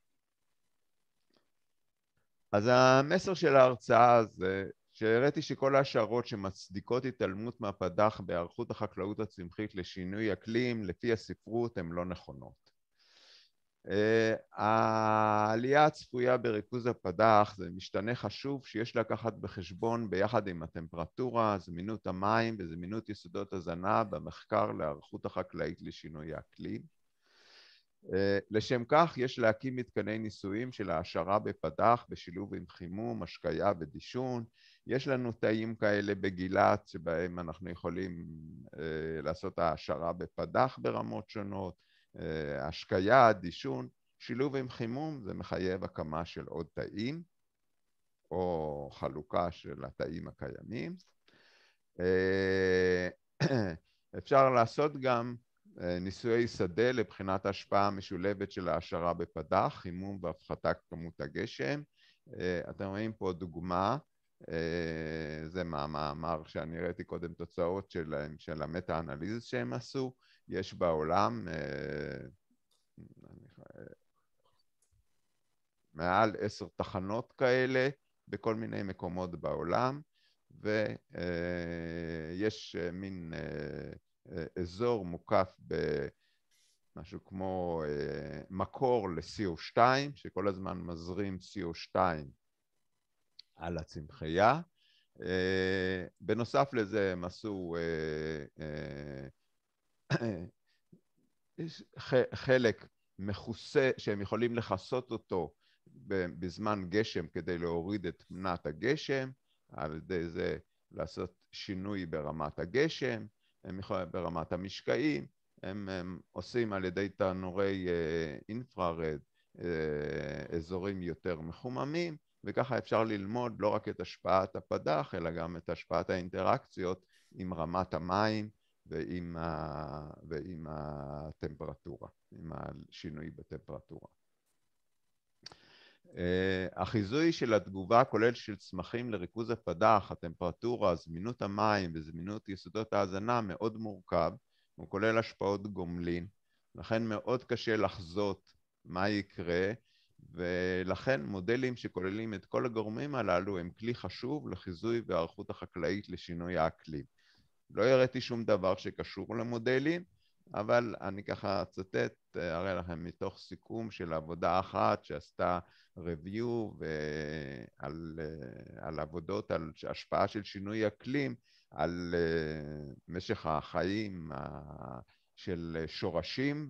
אז המסר של ההרצאה זה שהראיתי שכל ההשערות שמצדיקות התעלמות מהפדח בהיערכות החקלאות הצמחית לשינוי אקלים, לפי הספרות, הן לא נכונות. אה, העלייה הצפויה בריכוז הפד"ח זה משתנה חשוב שיש לקחת בחשבון ביחד עם הטמפרטורה, זמינות המים וזמינות יסודות הזנה במחקר להיערכות החקלאית לשינוי האקלים. אה, לשם כך יש להקים מתקני ניסויים של העשרה בפד"ח בשילוב עם חימום, השקיה ודישון. יש לנו תאים כאלה בגילת שבהם אנחנו יכולים אה, לעשות העשרה בפד"ח ברמות שונות. אה, השקיה, דישון, שילוב עם חימום זה מחייב הקמה של עוד תאים או חלוקה של התאים הקיימים. אה, אפשר לעשות גם אה, ניסויי שדה לבחינת ההשפעה המשולבת של העשרה בפדח, חימום והפחתה כמות הגשם. אתם רואים פה דוגמה, זה מהמאמר שאני ראיתי קודם תוצאות של, של המטה-אנליז שהם עשו, יש בעולם אה, מעל עשר תחנות כאלה בכל מיני מקומות בעולם, ויש אה, אה, מין אזור מוקף במשהו כמו מקור ל-CO2, שכל הזמן מזרים CO2 על הצמחייה. בנוסף לזה הם עשו חלק מכוסה, שהם יכולים לכסות אותו בזמן גשם כדי להוריד את מנת הגשם, על ידי זה לעשות שינוי ברמת הגשם, הם יכולים, ברמת המשקעים, הם, הם עושים על ידי תנורי אה, אינפרארד אה, אזורים יותר מחוממים, וככה אפשר ללמוד לא רק את השפעת הפדח, אלא גם את השפעת האינטראקציות עם רמת המים ועם, ה... ועם הטמפרטורה, עם השינוי בטמפרטורה. אה, החיזוי של התגובה הכולל של צמחים לריכוז הפדח, הטמפרטורה, זמינות המים וזמינות יסודות ההזנה מאוד מורכב, הוא כולל השפעות גומלין, לכן מאוד קשה לחזות מה יקרה, ולכן מודלים שכוללים את כל הגורמים הללו הם כלי חשוב לחיזוי והערכות החקלאית לשינוי האקלים. לא הראיתי שום דבר שקשור למודלים, אבל אני ככה אצטט, אראה לכם מתוך סיכום של עבודה אחת שעשתה review ועל, אה, אה, על עבודות על השפעה של שינוי אקלים על אה, משך החיים של שורשים,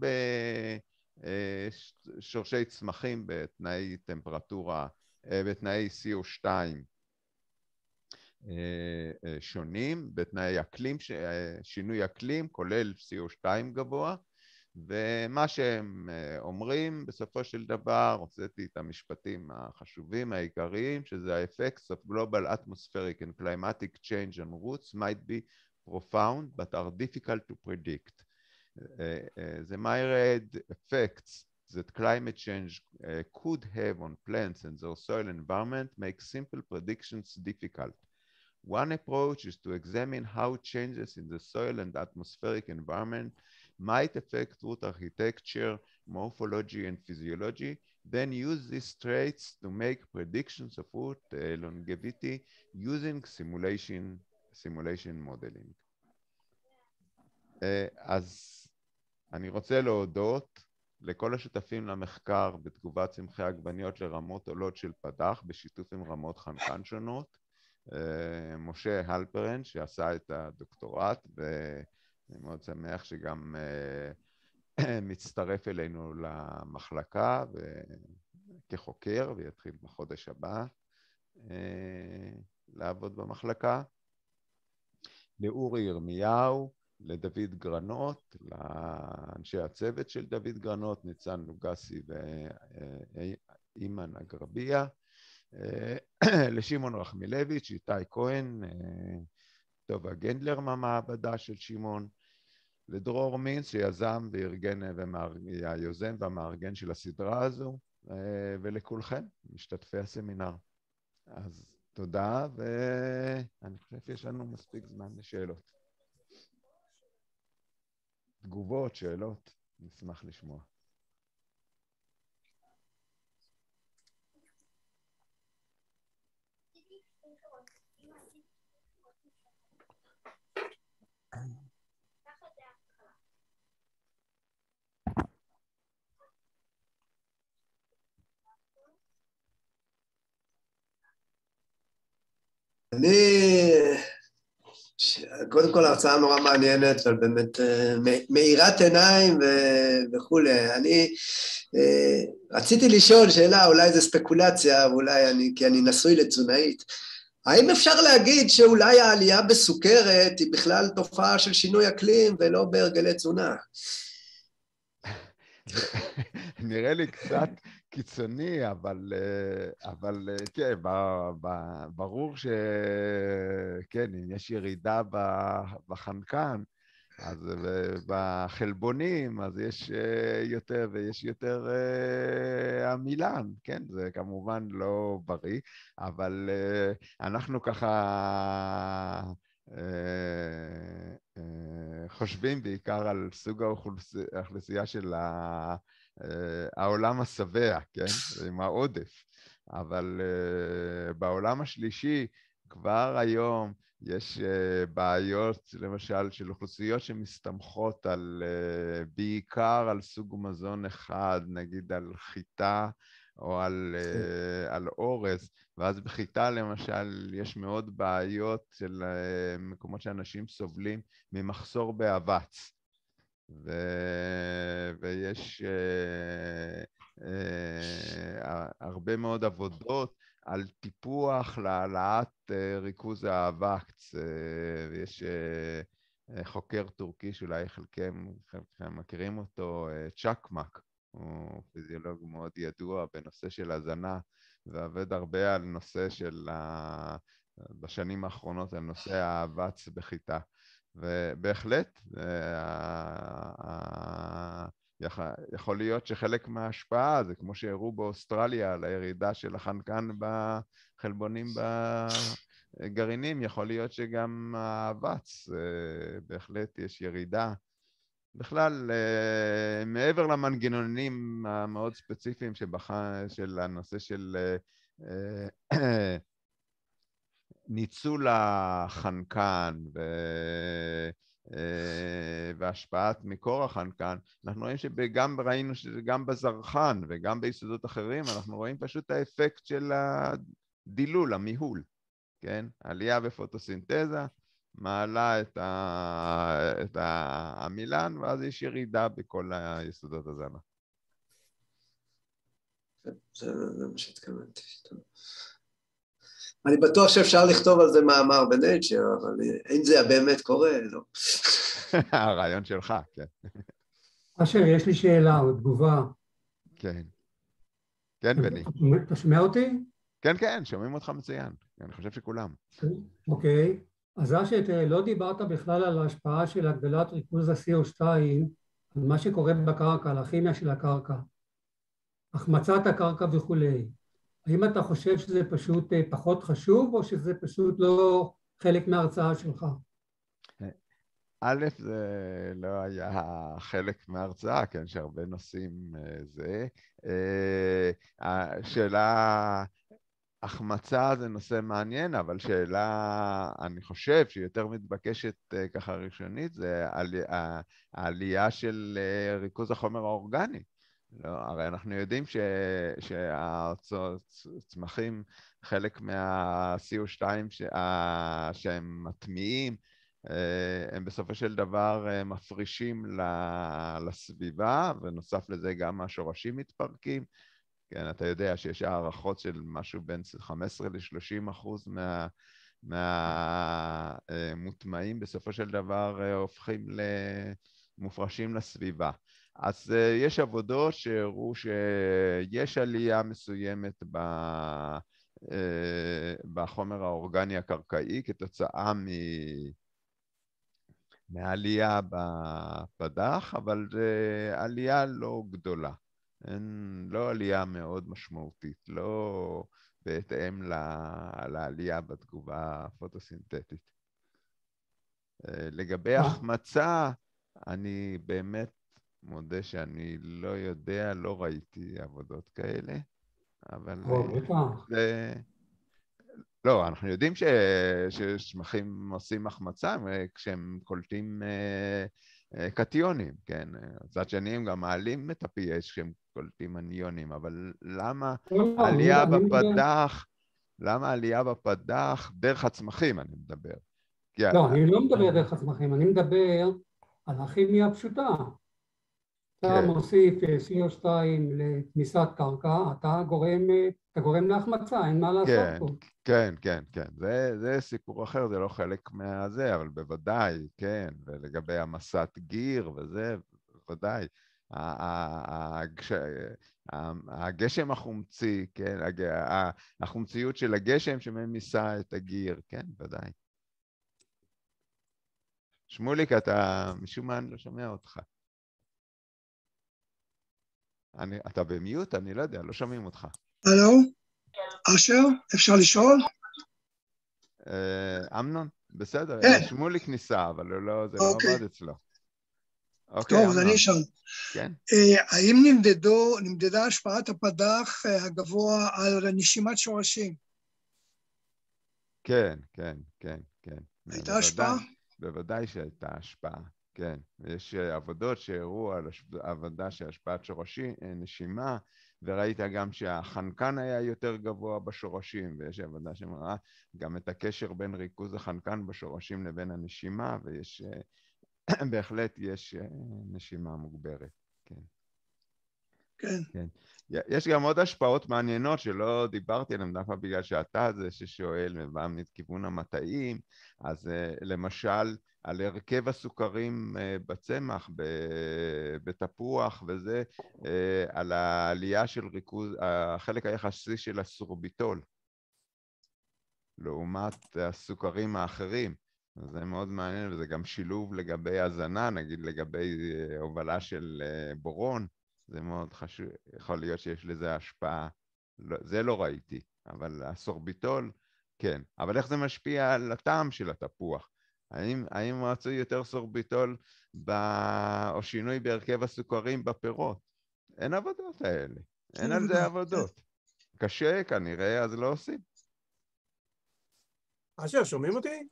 שורשי צמחים בתנאי טמפרטורה, בתנאי CO2 שונים בתנאי אקלים, שינוי אקלים כולל CO2 גבוה ומה שהם אומרים בסופו של דבר, הוצאתי את המשפטים החשובים העיקריים שזה ה-effects of global atmospheric and climatic change on roots might be profound but are difficult to predict. The myriad effects that climate change could have on plants and their soil environment make simple predictions difficult. One approach is to examine how changes in the soil and atmospheric environment might affect root architecture, morphology, and physiology, then use these traits to make predictions of root uh, longevity using simulation, simulation modeling. Uh, אז אני רוצה להודות לכל השותפים למחקר בתגובת צמחי עגבניות לרמות עולות של פדח בשיתוף עם רמות חנקן שונות. משה הלפרן, שעשה את הדוקטורט, ואני מאוד שמח שגם אה, מצטרף אלינו למחלקה כחוקר, ויתחיל בחודש הבא אה, לעבוד במחלקה. לאורי ירמיהו, לדוד גרנות, לאנשי הצוות של דוד גרנות, ניצן לוגסי ואימן אגרביה. אה, לשמעון רחמילביץ', איתי כהן, אה, טובה גנדלר מהמעבדה של שמעון, לדרור מינץ שיזם וארגן והיוזם והמארגן של הסדרה הזו, אה, ולכולכם, משתתפי הסמינר. אז תודה, ואני חושב שיש לנו מספיק זמן לשאלות. תגובות, שאלות, נשמח לשמוע. אני... קודם כל הרצאה נורא מעניינת, אבל באמת אה, מאירת עיניים ו... וכולי. אני אה, רציתי לשאול שאלה, אולי זה ספקולציה, אולי אני, כי אני נשוי לתזונאית. האם אפשר להגיד שאולי העלייה בסוכרת היא בכלל תופעה של שינוי אקלים ולא בהרגלי תזונה? נראה לי קצת קיצוני, אבל, אה, אבל אה, כן, ברור שכן, אם יש ירידה בחנקן, אז בחלבונים, אז יש אה, יותר ויש יותר עמילן, כן? זה כמובן לא בריא, אבל אנחנו ככה... חושבים בעיקר על סוג האוכלוסייה של ה... אה, העולם השבע, כן? עם העודף. אבל אה, בעולם השלישי, כבר היום יש אה, בעיות, למשל, של אוכלוסיות שמסתמכות על, בעיקר על סוג מזון אחד, נגיד על חיטה או על, כן. על אורז, ואז בחיטה למשל יש מאוד בעיות של מקומות שאנשים סובלים ממחסור באבץ. ו... ויש אה, אה, הרבה מאוד עבודות על טיפוח להעלאת אה, ריכוז האבקס. אה, יש אה, אה, חוקר טורקי שאולי חלקם, חלקם מכירים אותו, אה, צ'קמק, הוא פיזיולוג מאוד ידוע בנושא של הזנה, ועובד הרבה על נושא של, ה... בשנים האחרונות, על נושא האבץ בחיטה. ובהחלט, אה, אה, אה, יכול להיות שחלק מההשפעה זה כמו שהראו באוסטרליה על הירידה של החנקן בחלבונים בגרעינים, יכול להיות שגם האבץ, בהחלט יש ירידה. בכלל, מעבר למנגנונים המאוד ספציפיים שבח... של הנושא של ניצול החנקן ו... אה, והשפעת מקור החנקן, אנחנו רואים שגם ראינו שזה גם בזרחן וגם ביסודות אחרים, אנחנו רואים פשוט את האפקט של הדילול, המיהול, כן? עלייה בפוטוסינתזה, מעלה את, ה... את העמילן, ואז יש ירידה בכל היסודות הזנה. זה מה שהתכוונתי. טוב. אני בטוח שאפשר לכתוב על זה מאמר בנייצ'ר, אבל אם זה באמת קורה, לא. הרעיון שלך, כן. אשר, יש לי שאלה או תגובה. כן. כן, בני. אתה שומע אותי? כן, כן, שומעים אותך מצוין. אני חושב שכולם. אוקיי. אז אשר, תראה, לא דיברת בכלל על ההשפעה של הגדלת ריכוז ה-CO2 על מה שקורה בקרקע, על הכימיה של הקרקע, החמצת הקרקע וכולי. האם אתה חושב שזה פשוט אה, פחות חשוב, או שזה פשוט לא חלק מההרצאה שלך? א', זה לא היה חלק מההרצאה, כן, שהרבה נושאים אה, זה. השאלה, אה, החמצה זה נושא מעניין, אבל שאלה, אני חושב, שהיא יותר מתבקשת ככה ראשונית, זה העלייה של ריכוז החומר האורגני. לא, הרי אנחנו יודעים ש... שהצמחים, חלק מה-CO2 ש... שהם מטמיעים, אה, הם בסופו של דבר אה, מפרישים לסביבה, ונוסף לזה גם השורשים מתפרקים. כן, אתה יודע שיש הערכות של משהו בין 15 ל-30 אחוז מה... מהמוטמעים אה, בסופו של דבר הופכים למופרשים לסביבה. אז אה, יש עבודות שהראו שיש עלייה מסוימת ב... אה, בחומר האורגני הקרקעי כתוצאה מ... מעלייה בפדח, אבל uh, עלייה לא גדולה. אין, לא עלייה מאוד משמעותית, לא בהתאם ל, לעלייה בתגובה הפוטוסינתטית. לגבי החמצה, אני באמת מודה שאני לא יודע, לא ראיתי עבודות כאלה, אבל... אה, זה... לא, אנחנו יודעים ש... ששמחים עושים החמצה אה, כשהם קולטים אה, קטיונים, כן? מצד שני הם גם מעלים את ה-PH כשהם קולטים עניונים, אבל למה לא, לא, עלייה לא, בפדח, למה עלייה בפדח דרך הצמחים, אני מדבר? לא, אני לא מדבר דרך הצמחים, אני מדבר על הכימיה הפשוטה. אתה כן. מוסיף אה, CO2 לתמיסת קרקע, אתה גורם, אה, אתה גורם להחמצה, אין מה לעשות כן, פה. כן, כן, כן. זה, זה סיפור אחר, זה לא חלק מהזה, אבל בוודאי, כן. ולגבי המסת גיר וזה, בוודאי. אה, הגשם החומצי, כן, החומציות של הגשם שממיסה את הגיר, כן, ודאי. שמוליק, אתה משום מה אני לא שומע אותך. אני, אתה במיוט? אני לא יודע, לא שומעים אותך. הלו? אשר? אפשר לשאול? אה, אמנון? בסדר, כן. שמולי כניסה, אבל לא, זה לא אוקיי. לא עבד אצלו. אוקיי, טוב, אמנון. אז אני אשאל. כן. אה, האם נמדדו, נמדדה השפעת הפדח אה, הגבוה על נשימת שורשים? כן, כן, כן, כן. הייתה השפעה? בוודאי שהייתה השפעה. כן, יש אה, עבודות שהראו על עבודה של השפעת שורשי, אה, נשימה, וראית גם שהחנקן היה יותר גבוה בשורשים, ויש עבודה שמראה גם את הקשר בין ריכוז החנקן בשורשים לבין הנשימה, ויש, אה, בהחלט יש נשימה מוגברת. כן. כן. יש גם עוד השפעות מעניינות שלא דיברתי עליהן דווקא בגלל שאתה זה ששואל ובא מכיוון המטעים, אז אה, למשל על הרכב הסוכרים אה, בצמח, בתפוח וזה, אה, על העלייה של ריכוז, החלק היחסי של הסורביטול לעומת הסוכרים האחרים. זה מאוד מעניין, וזה גם שילוב לגבי הזנה, נגיד לגבי הובלה של בורון, זה מאוד חשוב, יכול להיות שיש לזה השפעה, לא, זה לא ראיתי, אבל הסורביטול, כן. אבל איך זה משפיע על הטעם של התפוח? האם, האם רצוי יותר סורביטול ב... או שינוי בהרכב הסוכרים בפירות? אין עבודות האלה, אין על זה כן. עבודות. קשה כנראה, אז לא עושים. אשר, שומעים אותי?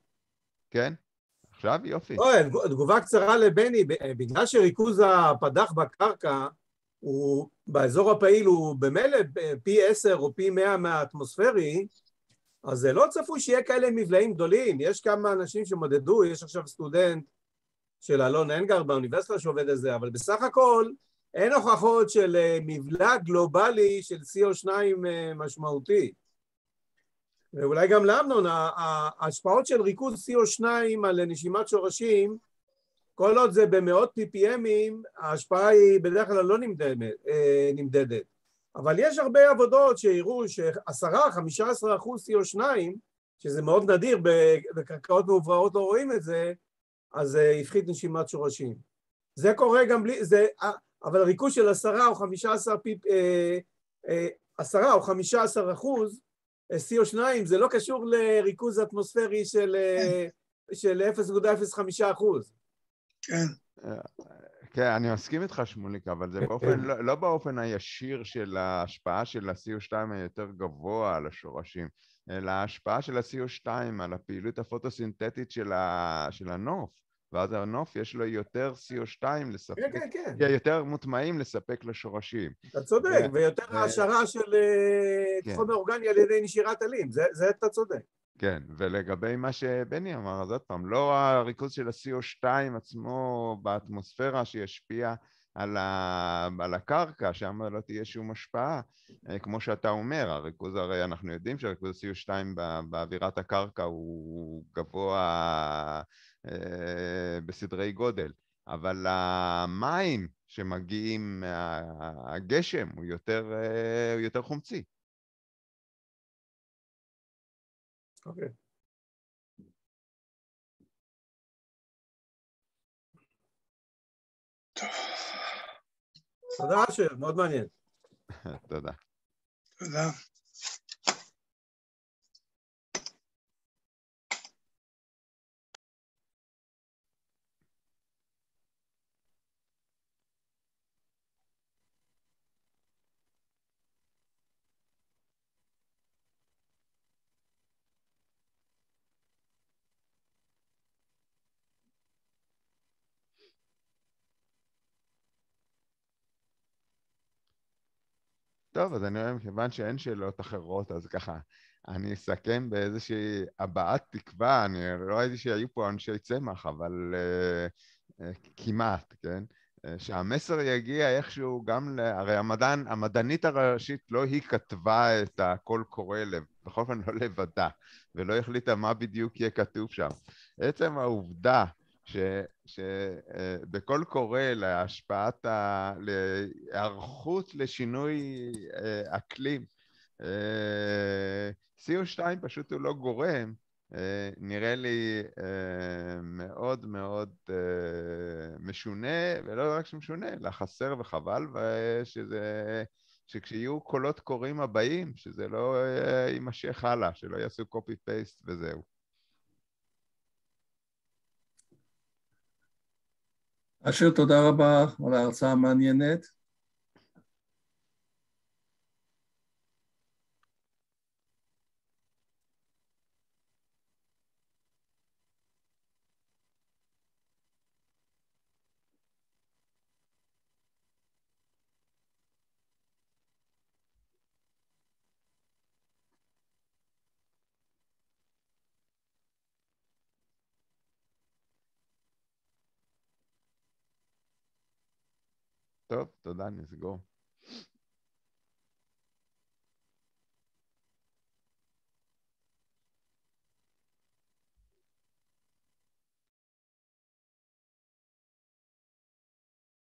כן. עכשיו יופי. אוי, תגובה קצרה לבני, אה, בגלל שריכוז הפדח בקרקע הוא, באזור הפעיל הוא במילא פי עשר או פי מאה מהאטמוספרי, אז זה לא צפוי שיהיה כאלה מבלעים גדולים. יש כמה אנשים שמודדו, יש עכשיו סטודנט של אלון אנגר באוניברסיטה שעובד על זה, אבל בסך הכל אין הוכחות של אה, מבלע גלובלי של CO2 אה, משמעותי. ואולי גם לאמנון, ההשפעות של ריכוז CO2 על נשימת שורשים כל עוד זה במאות PPMים, ההשפעה היא בדרך כלל לא נמדדת. אה, נמדדת. אבל יש הרבה עבודות שהראו שעשרה, חמישה עשרה אחוז CO2, שזה מאוד נדיר, בקרקעות מאובראות לא רואים את זה, אז זה אה, הפחית נשימת שורשים. זה קורה גם בלי, זה, אה, אבל ריכוז של עשרה או חמישה עשר, פיפ, אה, עשרה או חמישה עשר אחוז CO2 זה לא קשור לריכוז אטמוספרי של, של 0.05 אחוז. כן. אה, כן, אני מסכים איתך, שמוליק, אבל זה כן, באופן, כן. לא, לא באופן הישיר של ההשפעה של ה-CO2 היותר גבוה על השורשים, אלא ההשפעה של ה-CO2 על הפעילות הפוטוסינתטית של, ה, של הנוף, ואז הנוף יש לו יותר CO2 לספק, כן, כן, כן. יותר מוטמעים לספק לשורשים. אתה צודק, ו- ויותר ו- העשרה של אה, כן. תחום האורגני על ידי נשירת עלים, זה, זה אתה צודק. כן, ולגבי מה שבני אמר, אז עוד פעם, לא הריכוז של ה-CO2 עצמו באטמוספירה שישפיע על, ה... על הקרקע, שם לא תהיה שום השפעה. אה, כמו שאתה אומר, הריכוז הרי אנחנו יודעים שהריכוז ה-CO2 בא... באווירת הקרקע הוא גבוה אה, בסדרי גודל, אבל המים שמגיעים, הגשם הוא יותר, אה, הוא יותר חומצי. Okay. תודה אשר, מאוד מעניין. תודה. תודה. טוב, אז אני אומר, מכיוון שאין שאלות אחרות, אז ככה, אני אסכם באיזושהי הבעת תקווה, אני לא ראיתי שהיו פה אנשי צמח, אבל uh, uh, כמעט, כן? Uh, שהמסר יגיע איכשהו גם ל... הרי המדען, המדענית הראשית לא היא כתבה את הקול קורא לב, בכל אופן לא לבדה, ולא החליטה מה בדיוק יהיה כתוב שם. עצם העובדה שבקול ש... אה, קורא להשפעת, ה... להיערכות לשינוי אה, אקלים, אה, CO2 פשוט הוא לא גורם, נראה לי מאוד מאוד משונה, ולא רק שמשונה, אלא חסר וחבל, ושזה... שכשיהיו קולות קוראים הבאים, שזה לא יימשך הלאה, שלא יעשו קופי פייסט וזהו. אשר, תודה רבה על ההרצאה המעניינת. טוב, תודה, נסגור.